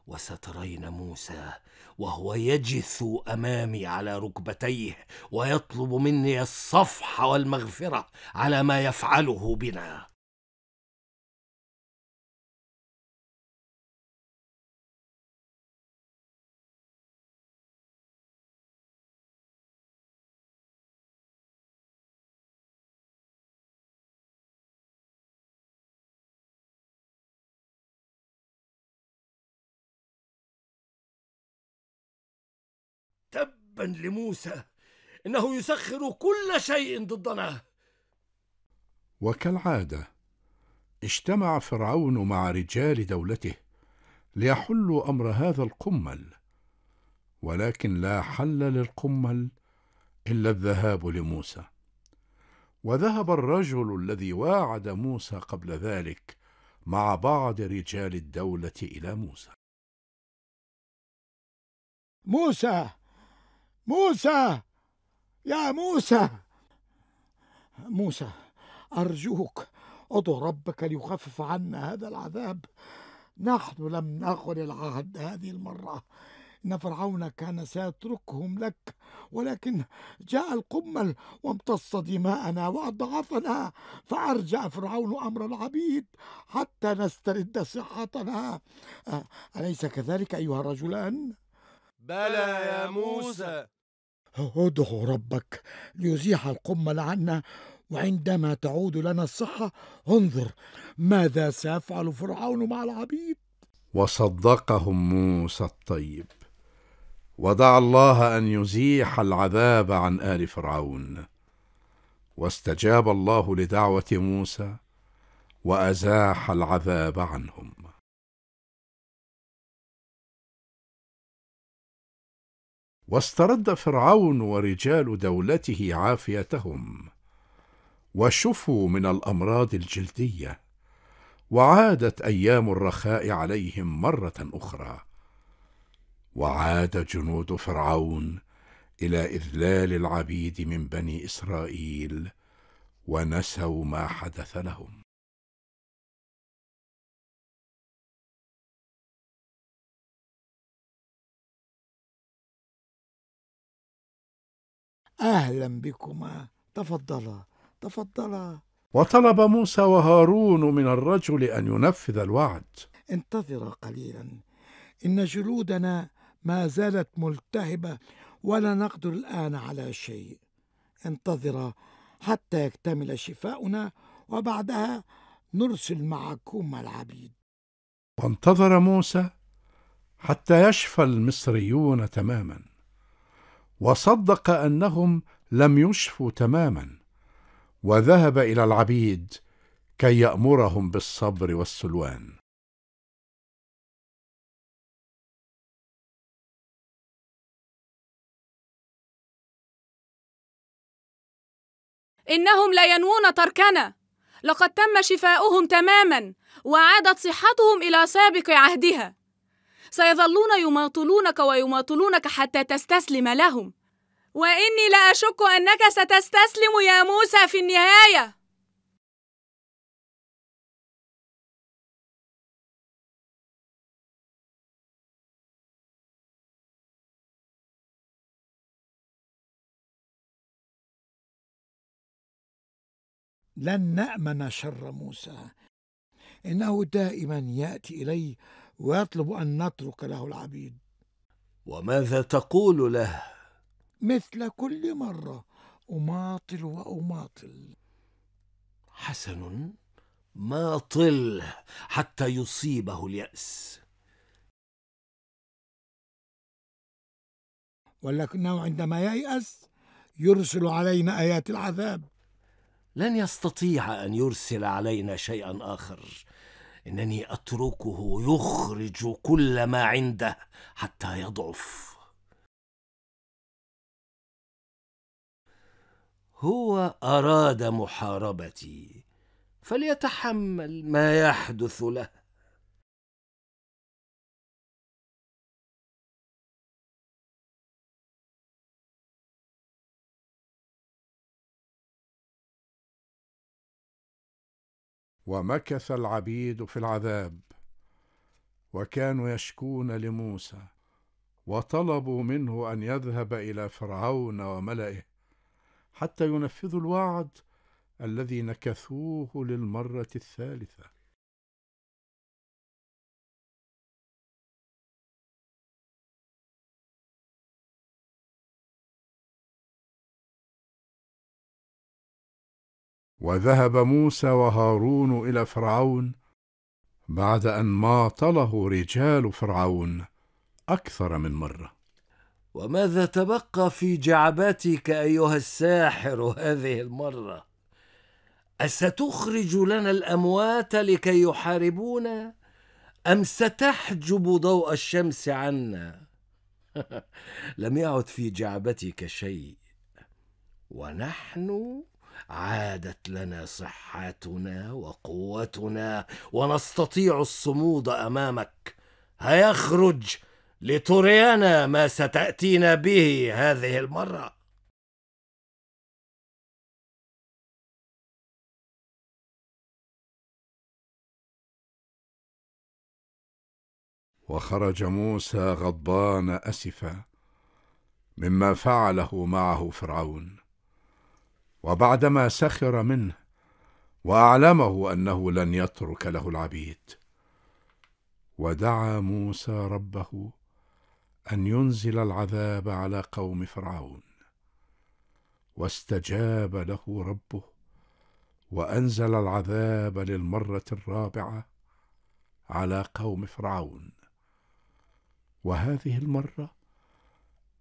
وسترين موسى وهو يجث امامي على ركبتيه ويطلب مني الصفح والمغفره على ما يفعله بنا حبا لموسى انه يسخر كل شيء ضدنا وكالعاده اجتمع فرعون مع رجال دولته ليحلوا امر هذا القمل ولكن لا حل للقمل الا الذهاب لموسى وذهب الرجل الذي واعد موسى قبل ذلك مع بعض رجال الدوله الى موسى موسى موسى يا موسى موسى أرجوك ادعو ربك ليخفف عنا هذا العذاب نحن لم نخل العهد هذه المرة إن فرعون كان سيتركهم لك ولكن جاء القمل وامتص دماءنا وأضعفنا فأرجع فرعون أمر العبيد حتى نسترد صحتنا أليس كذلك أيها الرجلان؟ بلى يا موسى ادعو ربك ليزيح القمل عنا وعندما تعود لنا الصحة انظر ماذا سيفعل فرعون مع العبيد وصدقهم موسى الطيب ودعا الله أن يزيح العذاب عن آل فرعون واستجاب الله لدعوة موسى وأزاح العذاب عنهم واسترد فرعون ورجال دولته عافيتهم وشفوا من الامراض الجلديه وعادت ايام الرخاء عليهم مره اخرى وعاد جنود فرعون الى اذلال العبيد من بني اسرائيل ونسوا ما حدث لهم أهلا بكما تفضلا تفضلا وطلب موسى وهارون من الرجل أن ينفذ الوعد انتظر قليلا إن جلودنا ما زالت ملتهبة ولا نقدر الآن على شيء انتظر حتى يكتمل شفاؤنا وبعدها نرسل معكم العبيد وانتظر موسى حتى يشفى المصريون تماما وصدق انهم لم يشفوا تماما وذهب الى العبيد كي يامرهم بالصبر والسلوان انهم لا ينوون تركنا لقد تم شفاؤهم تماما وعادت صحتهم الى سابق عهدها سيظلون يماطلونك ويماطلونك حتى تستسلم لهم واني لا اشك انك ستستسلم يا موسى في النهايه لن نامن شر موسى انه دائما ياتي الي ويطلب أن نترك له العبيد وماذا تقول له؟ مثل كل مرة أماطل وأماطل حسن ماطل حتى يصيبه اليأس ولكنه عندما ييأس يرسل علينا آيات العذاب لن يستطيع أن يرسل علينا شيئا آخر انني اتركه يخرج كل ما عنده حتى يضعف هو اراد محاربتي فليتحمل ما يحدث له ومكث العبيد في العذاب وكانوا يشكون لموسى وطلبوا منه ان يذهب الى فرعون وملئه حتى ينفذوا الوعد الذي نكثوه للمره الثالثه وذهب موسى وهارون إلى فرعون بعد أن ماطله رجال فرعون أكثر من مرة وماذا تبقى في جعبتك أيها الساحر هذه المرة؟ أستخرج لنا الأموات لكي يحاربونا أم ستحجب ضوء الشمس عنا؟ لم يعد في جعبتك شيء ونحن عادت لنا صحتنا وقوتنا ونستطيع الصمود امامك هيخرج لترينا ما ستاتينا به هذه المره وخرج موسى غضبان اسفا مما فعله معه فرعون وبعدما سخر منه واعلمه انه لن يترك له العبيد ودعا موسى ربه ان ينزل العذاب على قوم فرعون واستجاب له ربه وانزل العذاب للمره الرابعه على قوم فرعون وهذه المره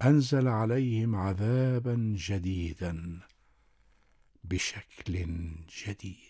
انزل عليهم عذابا جديدا بشكل جديد